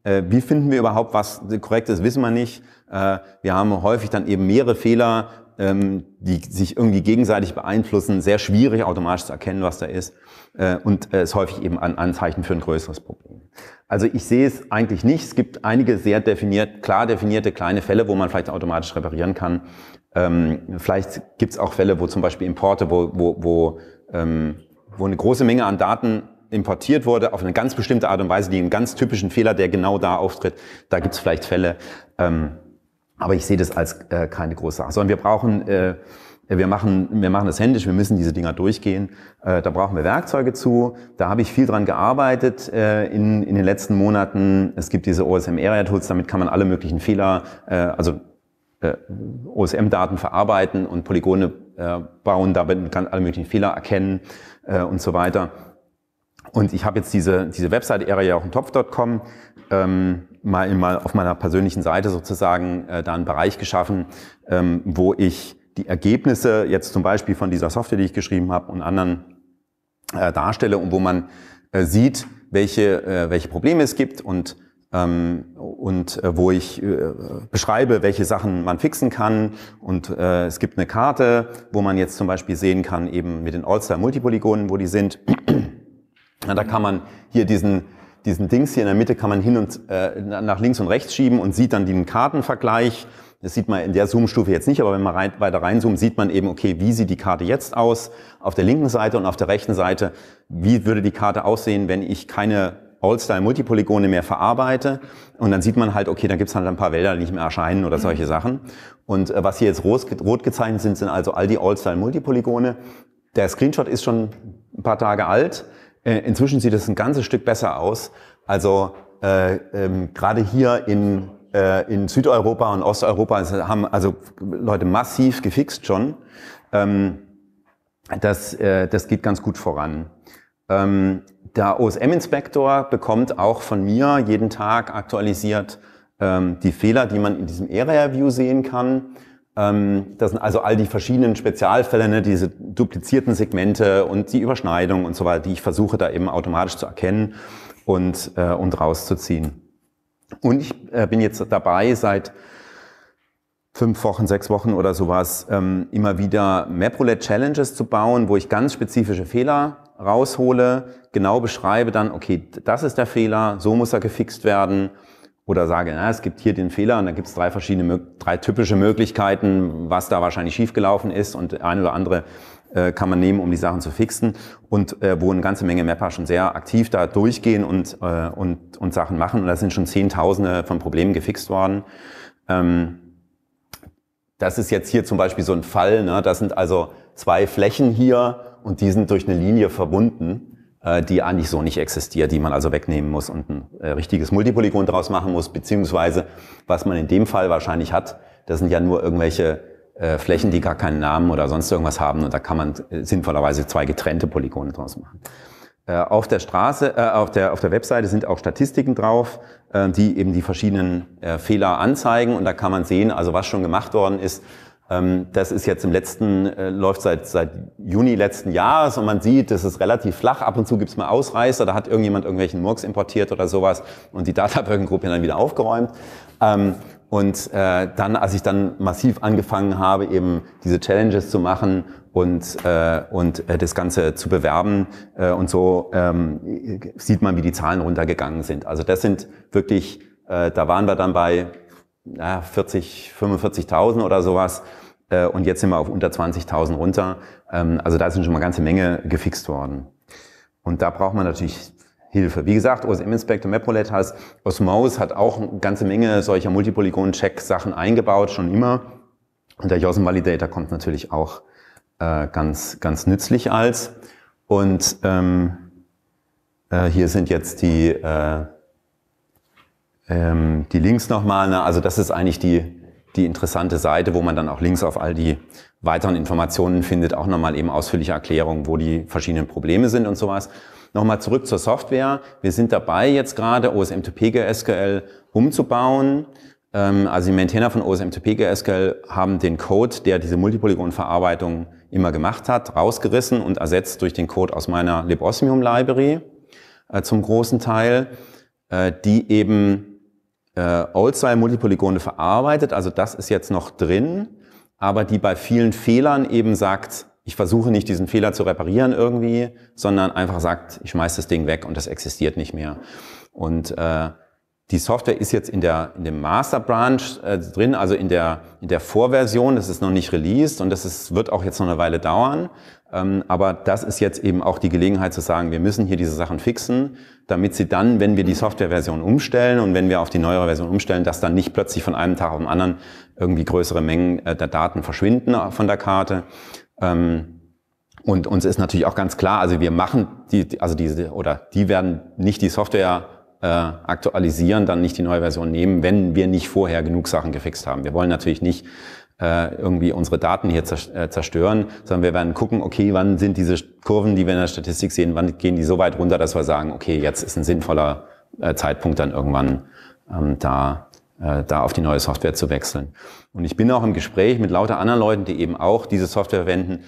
äh, wie finden wir überhaupt was korrekt ist, wissen wir nicht. Äh, wir haben häufig dann eben mehrere Fehler, ähm, die sich irgendwie gegenseitig beeinflussen, sehr schwierig automatisch zu erkennen, was da ist äh, und es ist häufig eben ein Anzeichen für ein größeres Problem. Also ich sehe es eigentlich nicht. Es gibt einige sehr definiert, klar definierte kleine Fälle, wo man vielleicht automatisch reparieren kann. Ähm, vielleicht gibt es auch Fälle, wo zum Beispiel Importe, wo, wo, wo, ähm, wo eine große Menge an Daten importiert wurde, auf eine ganz bestimmte Art und Weise, die einen ganz typischen Fehler, der genau da auftritt. Da gibt es vielleicht Fälle, ähm, aber ich sehe das als äh, keine große Sache. Sondern wir brauchen, äh, wir machen, wir machen das händisch, wir müssen diese Dinger durchgehen. Äh, da brauchen wir Werkzeuge zu. Da habe ich viel dran gearbeitet äh, in, in den letzten Monaten. Es gibt diese OSM Area Tools, damit kann man alle möglichen Fehler, äh, also äh, OSM-Daten verarbeiten und Polygone äh, bauen, damit kann alle möglichen Fehler erkennen äh, und so weiter. Und ich habe jetzt diese, diese Webseite eriajauchentopf.com ähm, mal, mal auf meiner persönlichen Seite sozusagen äh, da einen Bereich geschaffen, ähm, wo ich die Ergebnisse jetzt zum Beispiel von dieser Software, die ich geschrieben habe und anderen äh, darstelle und wo man äh, sieht, welche, äh, welche Probleme es gibt und ähm, und äh, wo ich äh, beschreibe, welche Sachen man fixen kann. Und äh, es gibt eine Karte, wo man jetzt zum Beispiel sehen kann, eben mit den All-Star-Multipolygonen, wo die sind. Ja, da kann man hier diesen, diesen Dings hier in der Mitte kann man hin und äh, nach links und rechts schieben und sieht dann den Kartenvergleich. Das sieht man in der Zoom-Stufe jetzt nicht, aber wenn man rein, weiter reinzoomt, sieht man eben, okay, wie sieht die Karte jetzt aus auf der linken Seite und auf der rechten Seite, wie würde die Karte aussehen, wenn ich keine All-Style-Multipolygone mehr verarbeite. Und dann sieht man halt, okay, dann gibt's halt ein paar Wälder, die nicht mehr erscheinen oder solche mhm. Sachen. Und äh, was hier jetzt rot, rot gezeichnet sind, sind also all die All-Style-Multipolygone. Der Screenshot ist schon ein paar Tage alt. Äh, inzwischen sieht es ein ganzes Stück besser aus. Also äh, ähm, gerade hier in, äh, in Südeuropa und Osteuropa haben also Leute massiv gefixt schon. Ähm, das, äh, das geht ganz gut voran. Ähm, der OSM-Inspektor bekommt auch von mir jeden Tag aktualisiert ähm, die Fehler, die man in diesem Area-View sehen kann. Ähm, das sind also all die verschiedenen Spezialfälle, ne, diese duplizierten Segmente und die Überschneidung und so weiter, die ich versuche da eben automatisch zu erkennen und, äh, und rauszuziehen. Und ich äh, bin jetzt dabei, seit fünf Wochen, sechs Wochen oder sowas, ähm, immer wieder MapRoulette Challenges zu bauen, wo ich ganz spezifische Fehler raushole, genau beschreibe dann, okay, das ist der Fehler, so muss er gefixt werden oder sage, na, es gibt hier den Fehler und da gibt es drei verschiedene, drei typische Möglichkeiten, was da wahrscheinlich schiefgelaufen ist und eine oder andere äh, kann man nehmen, um die Sachen zu fixen und äh, wo eine ganze Menge Mapper schon sehr aktiv da durchgehen und, äh, und, und Sachen machen und da sind schon Zehntausende von Problemen gefixt worden. Ähm, das ist jetzt hier zum Beispiel so ein Fall, ne? das sind also zwei Flächen hier und die sind durch eine Linie verbunden äh, die eigentlich so nicht existiert, die man also wegnehmen muss und ein äh, richtiges Multipolygon draus machen muss, beziehungsweise was man in dem Fall wahrscheinlich hat, das sind ja nur irgendwelche äh, Flächen, die gar keinen Namen oder sonst irgendwas haben und da kann man sinnvollerweise zwei getrennte Polygone draus machen. Auf der Straße, äh, auf, der, auf der Webseite sind auch Statistiken drauf, äh, die eben die verschiedenen äh, Fehler anzeigen und da kann man sehen, also was schon gemacht worden ist, ähm, das ist jetzt im letzten, äh, läuft seit, seit Juni letzten Jahres und man sieht, das ist relativ flach. Ab und zu gibt's mal Ausreißer, da hat irgendjemand irgendwelchen Murks importiert oder sowas und die Data-Birken-Gruppe dann wieder aufgeräumt. Ähm, und äh, dann, als ich dann massiv angefangen habe, eben diese Challenges zu machen und, äh, und äh, das Ganze zu bewerben äh, und so, ähm, sieht man, wie die Zahlen runtergegangen sind. Also das sind wirklich, äh, da waren wir dann bei ja, 40, 45.000 oder sowas. Äh, und jetzt sind wir auf unter 20.000 runter. Ähm, also da sind schon mal ganze Menge gefixt worden. Und da braucht man natürlich Hilfe. Wie gesagt, OSM Inspector Maprolet heißt, Osmose hat auch eine ganze Menge solcher Multipolygon-Check-Sachen eingebaut, schon immer. Und der JOSM Validator kommt natürlich auch äh, ganz, ganz nützlich als. Und ähm, äh, hier sind jetzt die äh, ähm, die Links nochmal, ne? also das ist eigentlich die, die interessante Seite, wo man dann auch Links auf all die weiteren Informationen findet, auch nochmal eben ausführliche Erklärungen, wo die verschiedenen Probleme sind und sowas. Nochmal zurück zur Software. Wir sind dabei, jetzt gerade OSMTP GSQL umzubauen. Ähm, also die Maintainer von OSMTP GSQL haben den Code, der diese Multipolygon-Verarbeitung immer gemacht hat, rausgerissen und ersetzt durch den Code aus meiner LibOsmium-Library äh, zum großen Teil, äh, die eben äh, Old-Style-Multipolygone verarbeitet, also das ist jetzt noch drin, aber die bei vielen Fehlern eben sagt, ich versuche nicht diesen Fehler zu reparieren irgendwie, sondern einfach sagt, ich schmeiß das Ding weg und das existiert nicht mehr. Und äh, die Software ist jetzt in, der, in dem Master Branch äh, drin, also in der, in der Vorversion. Das ist noch nicht released und das ist, wird auch jetzt noch eine Weile dauern. Ähm, aber das ist jetzt eben auch die Gelegenheit zu sagen, wir müssen hier diese Sachen fixen, damit sie dann, wenn wir die Softwareversion umstellen und wenn wir auf die neuere Version umstellen, dass dann nicht plötzlich von einem Tag auf den anderen irgendwie größere Mengen äh, der Daten verschwinden von der Karte. Ähm, und uns ist natürlich auch ganz klar, also wir machen die, also diese, oder die werden nicht die Software äh, aktualisieren, dann nicht die neue Version nehmen, wenn wir nicht vorher genug Sachen gefixt haben. Wir wollen natürlich nicht äh, irgendwie unsere Daten hier äh, zerstören, sondern wir werden gucken, okay, wann sind diese Kurven, die wir in der Statistik sehen, wann gehen die so weit runter, dass wir sagen, okay, jetzt ist ein sinnvoller äh, Zeitpunkt dann irgendwann ähm, da äh, da auf die neue Software zu wechseln. Und ich bin auch im Gespräch mit lauter anderen Leuten, die eben auch diese Software verwenden,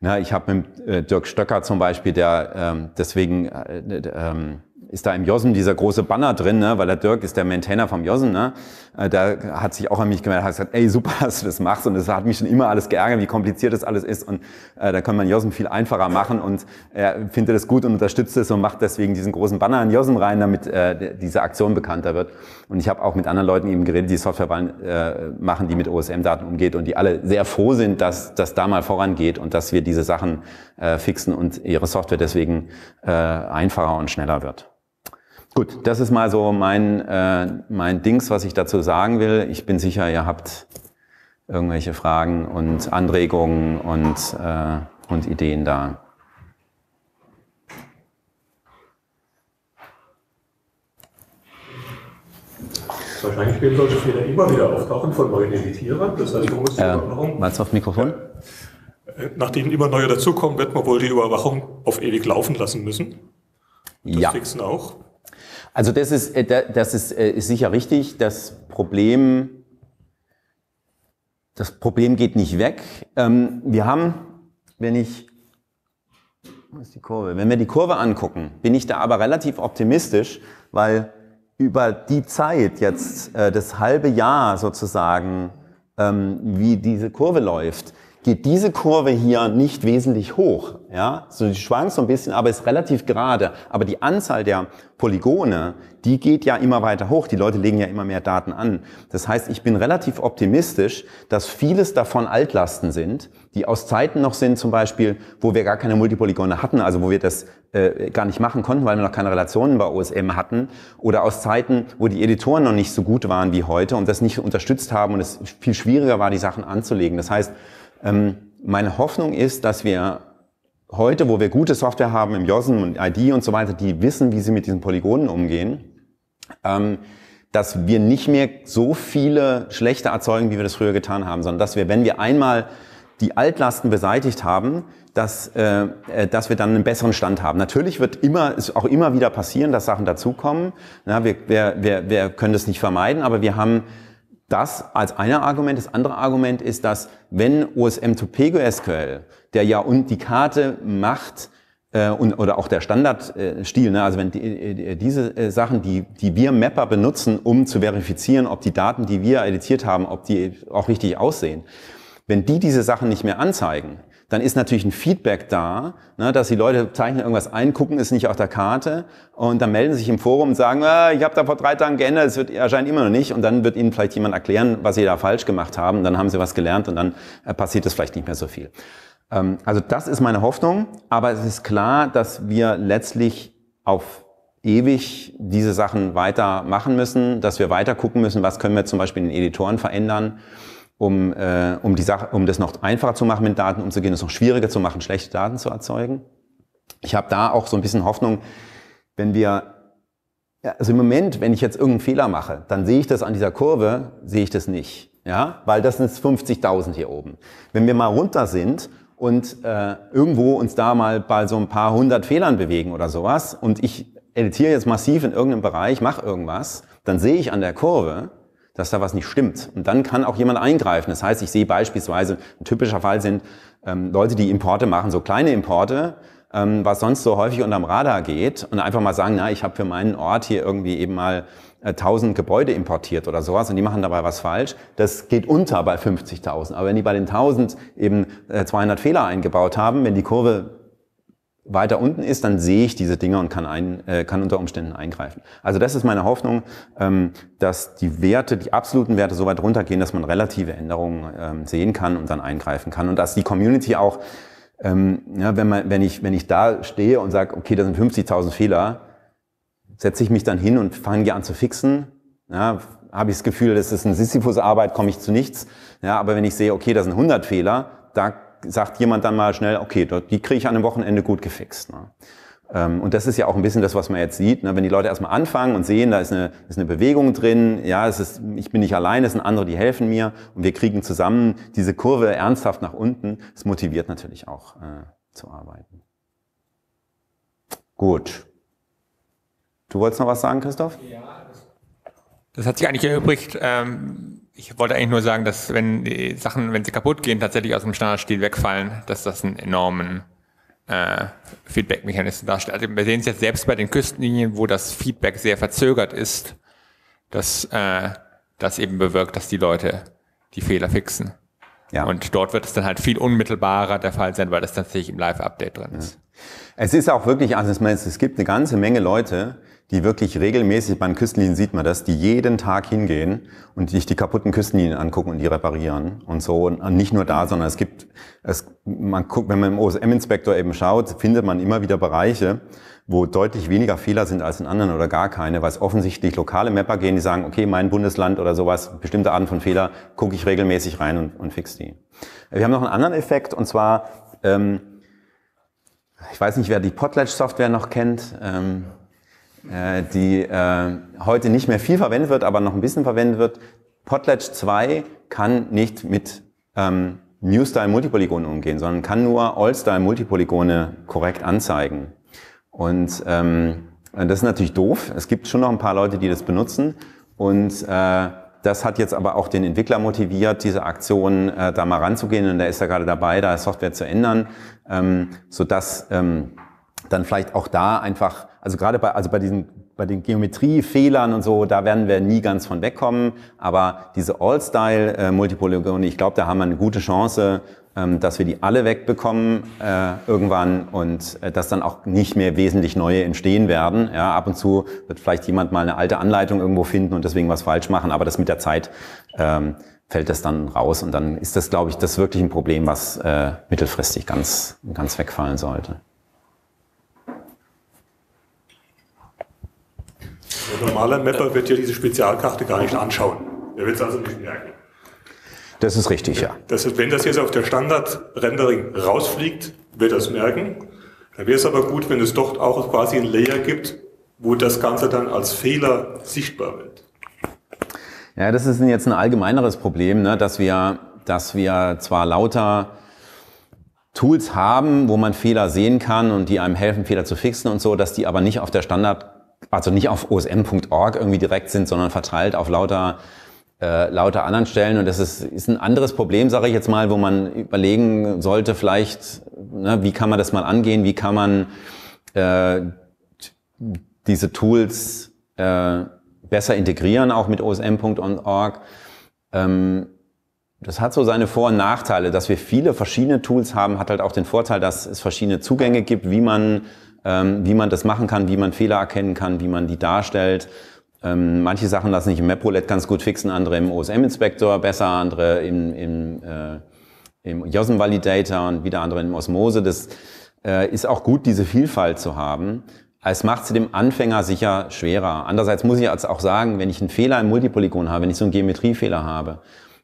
na, ich habe mit äh, Dirk Stöcker zum Beispiel, der ähm, deswegen äh, ähm, ist da im Jossen dieser große Banner drin, ne? weil der Dirk ist der Maintainer vom Jossen. Ne? Äh, da hat sich auch an mich gemeldet, hat gesagt, ey, super, dass du das machst. Und das hat mich schon immer alles geärgert, wie kompliziert das alles ist. Und äh, da kann man Jossen viel einfacher machen. Und er findet das gut und unterstützt es und macht deswegen diesen großen Banner in Jossen rein, damit äh, diese Aktion bekannter wird. Und ich habe auch mit anderen Leuten eben geredet, die Software äh, machen, die mit OSM-Daten umgeht und die alle sehr froh sind, dass das da mal vorangeht und dass wir diese Sachen äh, fixen und ihre Software deswegen äh, einfacher und schneller wird. Gut, das ist mal so mein, äh, mein Dings, was ich dazu sagen will. Ich bin sicher, ihr habt irgendwelche Fragen und Anregungen und, äh, und Ideen da. Wahrscheinlich werden solche Fehler immer wieder auftauchen von neuen Editierern. Das heißt, man muss äh, die Überwachung. Meinst du auf Mikrofon? Ja. Äh, Nachdem immer neue dazukommen, wird man wohl die Überwachung auf ewig laufen lassen müssen. Das ja. fixen auch. Also das ist, äh, das ist, äh, ist sicher richtig. Das Problem, das Problem geht nicht weg. Ähm, wir haben, wenn ich, ist die Kurve? Wenn wir die Kurve angucken, bin ich da aber relativ optimistisch, weil über die Zeit jetzt, äh, das halbe Jahr sozusagen, ähm, wie diese Kurve läuft, geht diese Kurve hier nicht wesentlich hoch. Ja, so die schwankt so ein bisschen, aber ist relativ gerade. Aber die Anzahl der Polygone, die geht ja immer weiter hoch. Die Leute legen ja immer mehr Daten an. Das heißt, ich bin relativ optimistisch, dass vieles davon Altlasten sind, die aus Zeiten noch sind, zum Beispiel, wo wir gar keine Multipolygone hatten, also wo wir das äh, gar nicht machen konnten, weil wir noch keine Relationen bei OSM hatten, oder aus Zeiten, wo die Editoren noch nicht so gut waren wie heute und das nicht unterstützt haben und es viel schwieriger war, die Sachen anzulegen. Das heißt, ähm, meine Hoffnung ist, dass wir heute, wo wir gute Software haben im JOSM und ID und so weiter, die wissen, wie sie mit diesen Polygonen umgehen, ähm, dass wir nicht mehr so viele schlechte erzeugen, wie wir das früher getan haben, sondern dass wir, wenn wir einmal die Altlasten beseitigt haben, dass, äh, äh, dass wir dann einen besseren Stand haben. Natürlich wird immer, ist auch immer wieder passieren, dass Sachen dazukommen. Na, wir, wir, wir, wir können das nicht vermeiden, aber wir haben das als eine Argument. Das andere Argument ist, dass wenn OSM zu PGSQL, der ja und die Karte macht, äh, und, oder auch der Standardstil, äh, ne? also wenn die, äh, die, diese äh, Sachen, die, die wir Mapper benutzen, um zu verifizieren, ob die Daten, die wir editiert haben, ob die auch richtig aussehen, wenn die diese Sachen nicht mehr anzeigen, dann ist natürlich ein Feedback da, ne, dass die Leute zeichnen irgendwas ein, gucken es nicht auf der Karte und dann melden sich im Forum und sagen, ah, ich habe da vor drei Tagen geändert, es wird erscheint immer noch nicht und dann wird ihnen vielleicht jemand erklären, was sie da falsch gemacht haben, dann haben sie was gelernt und dann äh, passiert es vielleicht nicht mehr so viel. Ähm, also das ist meine Hoffnung, aber es ist klar, dass wir letztlich auf ewig diese Sachen weiter machen müssen, dass wir weiter gucken müssen, was können wir zum Beispiel in den Editoren verändern um, äh, um, die Sache, um das noch einfacher zu machen, mit Daten umzugehen, es noch schwieriger zu machen, schlechte Daten zu erzeugen. Ich habe da auch so ein bisschen Hoffnung, wenn wir, ja, also im Moment, wenn ich jetzt irgendeinen Fehler mache, dann sehe ich das an dieser Kurve, sehe ich das nicht. Ja, weil das sind 50.000 hier oben. Wenn wir mal runter sind und äh, irgendwo uns da mal bei so ein paar hundert Fehlern bewegen oder sowas und ich editiere jetzt massiv in irgendeinem Bereich, mache irgendwas, dann sehe ich an der Kurve, dass da was nicht stimmt. Und dann kann auch jemand eingreifen. Das heißt, ich sehe beispielsweise, ein typischer Fall sind ähm, Leute, die Importe machen, so kleine Importe, ähm, was sonst so häufig unterm Radar geht und einfach mal sagen, na, ich habe für meinen Ort hier irgendwie eben mal äh, 1000 Gebäude importiert oder sowas und die machen dabei was falsch. Das geht unter bei 50.000. Aber wenn die bei den 1000 eben äh, 200 Fehler eingebaut haben, wenn die Kurve weiter unten ist, dann sehe ich diese Dinge und kann, ein, äh, kann unter Umständen eingreifen. Also das ist meine Hoffnung, ähm, dass die Werte, die absoluten Werte so weit runtergehen, dass man relative Änderungen ähm, sehen kann und dann eingreifen kann und dass die Community auch, ähm, ja, wenn, man, wenn, ich, wenn ich da stehe und sage, okay, da sind 50.000 Fehler, setze ich mich dann hin und fange an zu fixen, ja, habe ich das Gefühl, das ist eine Sisyphus-Arbeit, komme ich zu nichts. Ja, aber wenn ich sehe, okay, da sind 100 Fehler, da sagt jemand dann mal schnell, okay, die kriege ich an einem Wochenende gut gefixt. Ne? Ähm, und das ist ja auch ein bisschen das, was man jetzt sieht. Ne? Wenn die Leute erstmal anfangen und sehen, da ist eine, ist eine Bewegung drin, ja, es ist, ich bin nicht alleine, es sind andere, die helfen mir und wir kriegen zusammen diese Kurve ernsthaft nach unten. Das motiviert natürlich auch äh, zu arbeiten. Gut. Du wolltest noch was sagen, Christoph? Ja, das hat sich eigentlich erübrigt. Ähm ich wollte eigentlich nur sagen, dass wenn die Sachen, wenn sie kaputt gehen, tatsächlich aus dem Standardstil wegfallen, dass das einen enormen äh, Feedback-Mechanismus darstellt. Also wir sehen es jetzt selbst bei den Küstenlinien, wo das Feedback sehr verzögert ist, dass äh, das eben bewirkt, dass die Leute die Fehler fixen. Ja. Und dort wird es dann halt viel unmittelbarer der Fall sein, weil das tatsächlich im Live-Update drin ist. Ja. Es ist auch wirklich, also es gibt eine ganze Menge Leute, die wirklich regelmäßig bei den Küstenlinien sieht man das, die jeden Tag hingehen und sich die kaputten Küstenlinien angucken und die reparieren und so. Und nicht nur da, sondern es gibt, es, man guckt, wenn man im OSM-Inspektor eben schaut, findet man immer wieder Bereiche, wo deutlich weniger Fehler sind als in anderen oder gar keine, weil es offensichtlich lokale Mapper gehen, die sagen, okay, mein Bundesland oder sowas, bestimmte Arten von Fehler, gucke ich regelmäßig rein und, und fix die. Wir haben noch einen anderen Effekt und zwar, ähm, ich weiß nicht, wer die Potlatch-Software noch kennt. Ähm, äh, die äh, heute nicht mehr viel verwendet wird, aber noch ein bisschen verwendet wird. Potlatch 2 kann nicht mit ähm, New-Style Multipolygone umgehen, sondern kann nur Old style Multipolygone korrekt anzeigen. Und ähm, das ist natürlich doof. Es gibt schon noch ein paar Leute, die das benutzen. Und äh, das hat jetzt aber auch den Entwickler motiviert, diese Aktion äh, da mal ranzugehen. Und der ist ja gerade dabei, da Software zu ändern, ähm, sodass ähm, dann vielleicht auch da einfach also gerade bei, also bei diesen, bei den Geometriefehlern und so, da werden wir nie ganz von wegkommen. Aber diese All-Style-Multipolygone, äh, ich glaube, da haben wir eine gute Chance, ähm, dass wir die alle wegbekommen äh, irgendwann und äh, dass dann auch nicht mehr wesentlich neue entstehen werden. Ja, ab und zu wird vielleicht jemand mal eine alte Anleitung irgendwo finden und deswegen was falsch machen, aber das mit der Zeit ähm, fällt das dann raus und dann ist das, glaube ich, das wirklich ein Problem, was äh, mittelfristig ganz, ganz wegfallen sollte. Ein normaler Mapper wird ja diese Spezialkarte gar nicht anschauen. Er wird es also nicht merken. Das ist richtig, ja. Das ist, wenn das jetzt auf der Standard-Rendering rausfliegt, wird er es merken. Dann wäre es aber gut, wenn es dort auch quasi ein Layer gibt, wo das Ganze dann als Fehler sichtbar wird. Ja, das ist jetzt ein allgemeineres Problem, ne? dass, wir, dass wir zwar lauter Tools haben, wo man Fehler sehen kann und die einem helfen, Fehler zu fixen und so, dass die aber nicht auf der Standard also nicht auf osm.org irgendwie direkt sind, sondern verteilt auf lauter äh, lauter anderen Stellen. Und das ist, ist ein anderes Problem, sage ich jetzt mal, wo man überlegen sollte, vielleicht, ne, wie kann man das mal angehen, wie kann man äh, diese Tools äh, besser integrieren, auch mit osm.org. Ähm, das hat so seine Vor- und Nachteile. Dass wir viele verschiedene Tools haben, hat halt auch den Vorteil, dass es verschiedene Zugänge gibt, wie man ähm, wie man das machen kann, wie man Fehler erkennen kann, wie man die darstellt. Ähm, manche Sachen lassen sich im MapRoulette ganz gut fixen, andere im OSM-Inspektor besser, andere im, im, äh, im JOSM-Validator und wieder andere im Osmose. Das äh, ist auch gut, diese Vielfalt zu haben. Es macht es dem Anfänger sicher schwerer. Andererseits muss ich jetzt auch sagen, wenn ich einen Fehler im Multipolygon habe, wenn ich so einen Geometriefehler habe,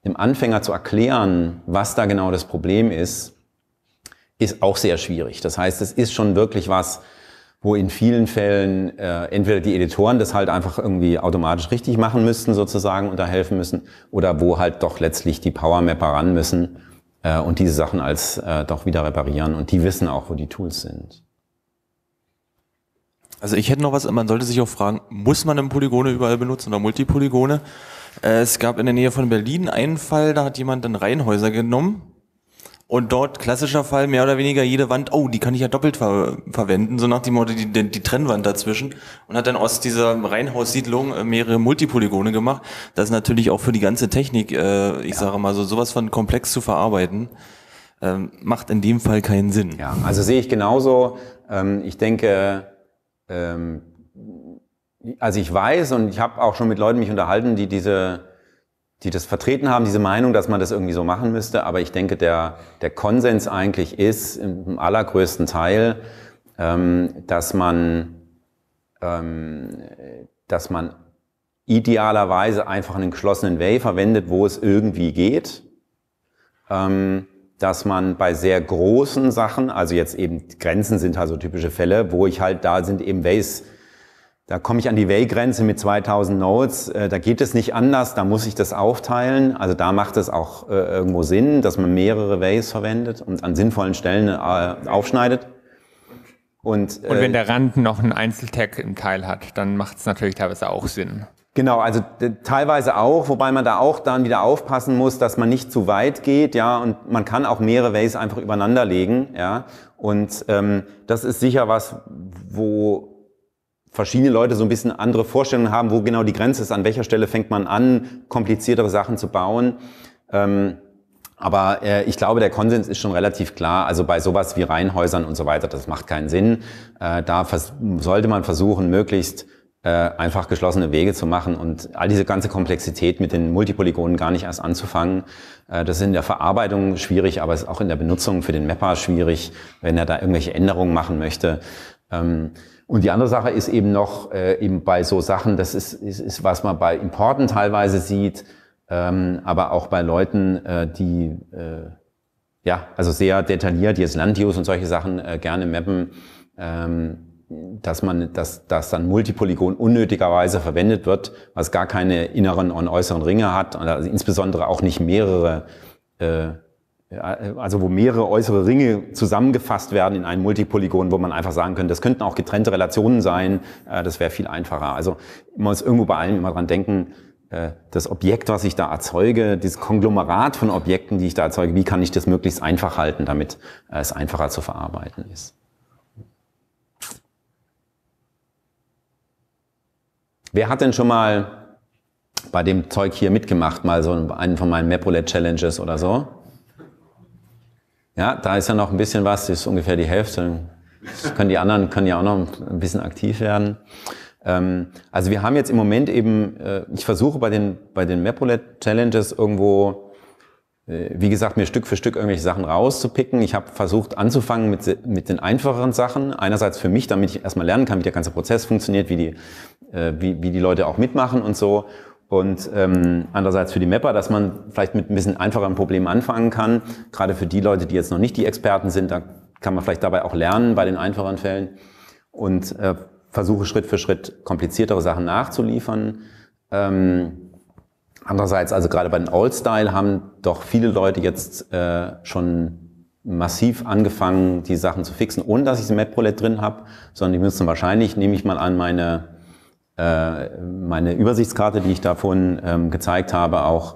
dem Anfänger zu erklären, was da genau das Problem ist, ist auch sehr schwierig. Das heißt, es ist schon wirklich was, wo in vielen Fällen äh, entweder die Editoren das halt einfach irgendwie automatisch richtig machen müssten sozusagen und da helfen müssen oder wo halt doch letztlich die Powermapper ran müssen äh, und diese Sachen als äh, doch wieder reparieren und die wissen auch, wo die Tools sind. Also ich hätte noch was, man sollte sich auch fragen, muss man denn Polygone überall benutzen oder Multipolygone? Äh, es gab in der Nähe von Berlin einen Fall, da hat jemand dann Reihenhäuser genommen und dort klassischer Fall, mehr oder weniger jede Wand, oh, die kann ich ja doppelt ver verwenden, so nach dem Motto, die, die, die, Trennwand dazwischen. Und hat dann aus dieser Reihenhaussiedlung äh, mehrere Multipolygone gemacht. Das ist natürlich auch für die ganze Technik, äh, ich ja. sage mal so, sowas von komplex zu verarbeiten, äh, macht in dem Fall keinen Sinn. Ja, also sehe ich genauso. Ähm, ich denke, ähm, also ich weiß und ich habe auch schon mit Leuten mich unterhalten, die diese die das vertreten haben, diese Meinung, dass man das irgendwie so machen müsste. Aber ich denke, der, der Konsens eigentlich ist, im allergrößten Teil, ähm, dass man, ähm, dass man idealerweise einfach einen geschlossenen Way verwendet, wo es irgendwie geht. Ähm, dass man bei sehr großen Sachen, also jetzt eben Grenzen sind halt so typische Fälle, wo ich halt, da sind eben Ways da komme ich an die Way-Grenze mit 2000 Nodes. Äh, da geht es nicht anders, da muss ich das aufteilen. Also da macht es auch äh, irgendwo Sinn, dass man mehrere Ways verwendet und an sinnvollen Stellen äh, aufschneidet. Und, und wenn der Rand noch einen Einzeltag im Teil hat, dann macht es natürlich teilweise auch Sinn. Genau, also teilweise auch, wobei man da auch dann wieder aufpassen muss, dass man nicht zu weit geht, ja, und man kann auch mehrere Ways einfach übereinander legen, ja, und ähm, das ist sicher was, wo verschiedene Leute so ein bisschen andere Vorstellungen haben, wo genau die Grenze ist, an welcher Stelle fängt man an, kompliziertere Sachen zu bauen. Ähm, aber äh, ich glaube, der Konsens ist schon relativ klar. Also bei sowas wie Reihenhäusern und so weiter, das macht keinen Sinn. Äh, da sollte man versuchen, möglichst äh, einfach geschlossene Wege zu machen und all diese ganze Komplexität mit den Multipolygonen gar nicht erst anzufangen. Äh, das ist in der Verarbeitung schwierig, aber es ist auch in der Benutzung für den Mapper schwierig, wenn er da irgendwelche Änderungen machen möchte. Ähm, und die andere Sache ist eben noch äh, eben bei so Sachen, das ist, ist, ist, was man bei Importen teilweise sieht, ähm, aber auch bei Leuten, äh, die äh, ja also sehr detailliert jetzt Landuse und solche Sachen äh, gerne mappen, ähm, dass man dass, dass dann Multipolygon unnötigerweise verwendet wird, was gar keine inneren und äußeren Ringe hat, also insbesondere auch nicht mehrere äh, äh, also wo mehrere äußere Ringe zusammengefasst werden in einem Multipolygon, wo man einfach sagen könnte, das könnten auch getrennte Relationen sein, äh, das wäre viel einfacher. Also man muss irgendwo bei allem immer dran denken, äh, das Objekt, was ich da erzeuge, dieses Konglomerat von Objekten, die ich da erzeuge, wie kann ich das möglichst einfach halten, damit es einfacher zu verarbeiten ist. Wer hat denn schon mal bei dem Zeug hier mitgemacht, mal so einen von meinen Mapolet Challenges oder so? Ja, da ist ja noch ein bisschen was, das ist ungefähr die Hälfte. Das können die anderen können ja auch noch ein bisschen aktiv werden. Ähm, also wir haben jetzt im Moment eben, äh, ich versuche bei den, bei den Maprolet Challenges irgendwo, äh, wie gesagt, mir Stück für Stück irgendwelche Sachen rauszupicken. Ich habe versucht anzufangen mit, mit den einfacheren Sachen. Einerseits für mich, damit ich erstmal lernen kann, wie der ganze Prozess funktioniert, wie die, äh, wie, wie die Leute auch mitmachen und so. Und ähm, andererseits für die Mapper, dass man vielleicht mit ein bisschen einfacheren Problemen anfangen kann. Gerade für die Leute, die jetzt noch nicht die Experten sind, da kann man vielleicht dabei auch lernen bei den einfacheren Fällen. Und äh, versuche Schritt für Schritt kompliziertere Sachen nachzuliefern. Ähm, andererseits, also gerade bei den Old-Style haben doch viele Leute jetzt äh, schon massiv angefangen, die Sachen zu fixen, ohne dass ich ein Map-Prolet drin habe, sondern die müssen wahrscheinlich, nehme ich mal an, meine äh, meine Übersichtskarte, die ich davon ähm, gezeigt habe, auch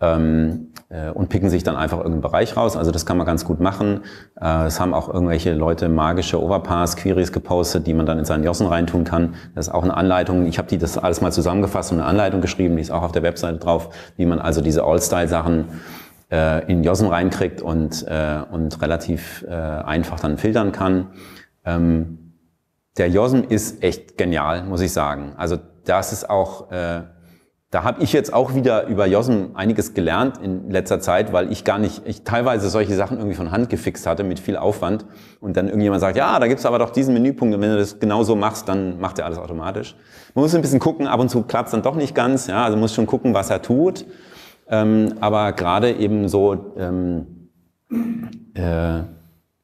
ähm, äh, und picken sich dann einfach irgendeinen Bereich raus. Also das kann man ganz gut machen. Äh, es haben auch irgendwelche Leute magische Overpass-Queries gepostet, die man dann in seinen Jossen reintun kann. Das ist auch eine Anleitung. Ich habe die das alles mal zusammengefasst und eine Anleitung geschrieben, die ist auch auf der Webseite drauf, wie man also diese All-Style-Sachen äh, in Jossen reinkriegt und, äh, und relativ äh, einfach dann filtern kann. Ähm, der Josm ist echt genial, muss ich sagen. Also das ist auch, äh, da habe ich jetzt auch wieder über Josm einiges gelernt in letzter Zeit, weil ich gar nicht, ich teilweise solche Sachen irgendwie von Hand gefixt hatte mit viel Aufwand und dann irgendjemand sagt, ja, da gibt's aber doch diesen Menüpunkt und wenn du das genau so machst, dann macht er alles automatisch. Man muss ein bisschen gucken, ab und zu klappt's dann doch nicht ganz, ja, also muss schon gucken, was er tut. Ähm, aber gerade eben so, ähm, äh,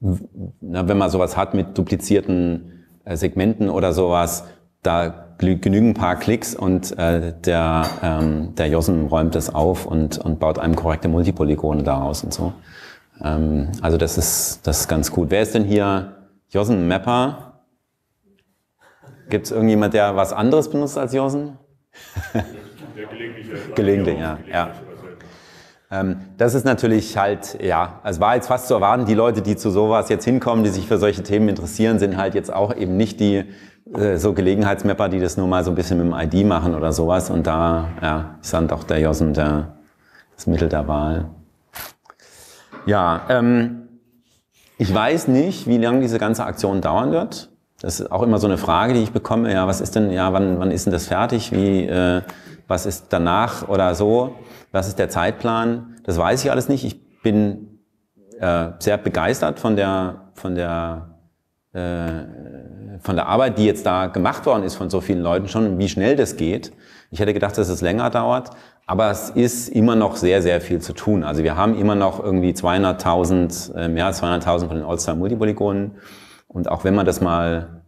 na, wenn man sowas hat mit duplizierten äh, Segmenten oder sowas, da genügen ein paar Klicks und äh, der, ähm, der Jossen räumt das auf und, und baut einem korrekte Multipolygone daraus und so. Ähm, also das ist, das ist ganz gut. Wer ist denn hier Jossen Mapper? Gibt es irgendjemand, der was anderes benutzt als Jossen? gelegentlich. gelegentlich, ja. ja. Ähm, das ist natürlich halt, ja, es war jetzt fast zu erwarten, die Leute, die zu sowas jetzt hinkommen, die sich für solche Themen interessieren, sind halt jetzt auch eben nicht die äh, so Gelegenheitsmapper, die das nur mal so ein bisschen mit dem ID machen oder sowas. Und da, ja, ist dann doch der Jossen der, das Mittel der Wahl. Ja, ähm, ich weiß nicht, wie lange diese ganze Aktion dauern wird. Das ist auch immer so eine Frage, die ich bekomme. Ja, was ist denn, ja, wann, wann ist denn das fertig? Wie, äh, was ist danach oder so, was ist der Zeitplan, das weiß ich alles nicht. Ich bin äh, sehr begeistert von der, von der, äh, von der Arbeit, die jetzt da gemacht worden ist von so vielen Leuten schon, wie schnell das geht. Ich hätte gedacht, dass es länger dauert, aber es ist immer noch sehr, sehr viel zu tun. Also wir haben immer noch irgendwie 200.000, äh, mehr als 200.000 von den All-Star-Multipolygonen. Und auch wenn man das mal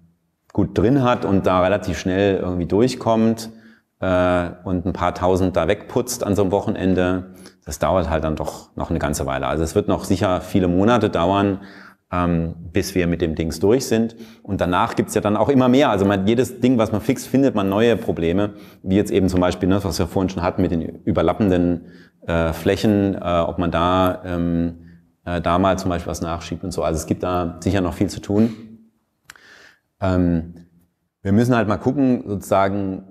gut drin hat und da relativ schnell irgendwie durchkommt, äh, und ein paar tausend da wegputzt an so einem Wochenende, das dauert halt dann doch noch eine ganze Weile. Also es wird noch sicher viele Monate dauern, ähm, bis wir mit dem Dings durch sind. Und danach gibt's ja dann auch immer mehr. Also man, jedes Ding, was man fixt, findet man neue Probleme, wie jetzt eben zum Beispiel, ne, was wir vorhin schon hatten mit den überlappenden äh, Flächen, äh, ob man da ähm, äh, da mal zum Beispiel was nachschiebt und so. Also es gibt da sicher noch viel zu tun. Ähm, wir müssen halt mal gucken, sozusagen,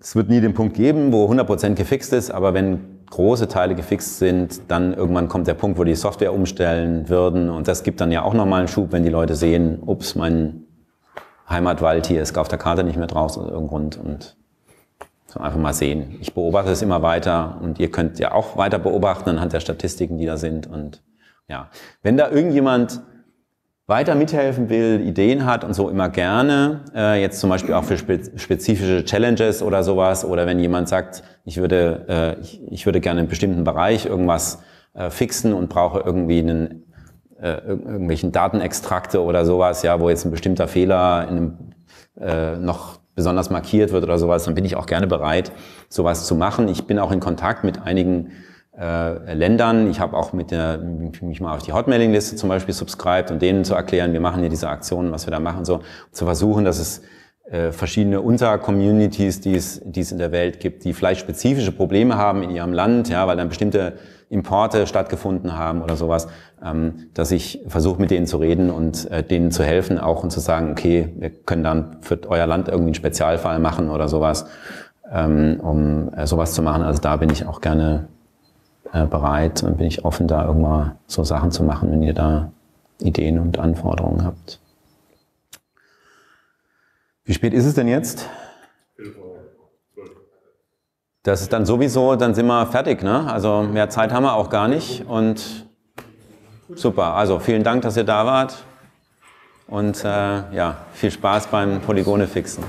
es wird nie den Punkt geben, wo 100% gefixt ist, aber wenn große Teile gefixt sind, dann irgendwann kommt der Punkt, wo die Software umstellen würden und das gibt dann ja auch nochmal einen Schub, wenn die Leute sehen, ups, mein Heimatwald hier ist auf der Karte nicht mehr draußen aus irgendeinem Grund und so einfach mal sehen. Ich beobachte es immer weiter und ihr könnt ja auch weiter beobachten anhand der Statistiken, die da sind und ja, wenn da irgendjemand weiter mithelfen will, Ideen hat und so immer gerne, äh, jetzt zum Beispiel auch für spezifische Challenges oder sowas, oder wenn jemand sagt, ich würde, äh, ich, ich würde gerne in einem bestimmten Bereich irgendwas äh, fixen und brauche irgendwie einen, äh, irgendwelchen Datenextrakte oder sowas, ja, wo jetzt ein bestimmter Fehler in einem, äh, noch besonders markiert wird oder sowas, dann bin ich auch gerne bereit, sowas zu machen. Ich bin auch in Kontakt mit einigen äh, Ländern. Ich habe auch mit der, mich mal auf die Hotmailing-Liste zum Beispiel subscribed und denen zu erklären, wir machen hier diese Aktionen, was wir da machen, so und zu versuchen, dass es äh, verschiedene Unter-Communities, die es, die es in der Welt gibt, die vielleicht spezifische Probleme haben in ihrem Land, ja, weil dann bestimmte Importe stattgefunden haben oder sowas, ähm, dass ich versuche, mit denen zu reden und äh, denen zu helfen auch und zu sagen, okay, wir können dann für euer Land irgendwie einen Spezialfall machen oder sowas, ähm, um äh, sowas zu machen. Also da bin ich auch gerne äh, bereit und bin ich offen, da irgendwann so Sachen zu machen, wenn ihr da Ideen und Anforderungen habt. Wie spät ist es denn jetzt? Das ist dann sowieso, dann sind wir fertig, ne? Also mehr Zeit haben wir auch gar nicht und super. Also vielen Dank, dass ihr da wart und äh, ja, viel Spaß beim Polygone fixen.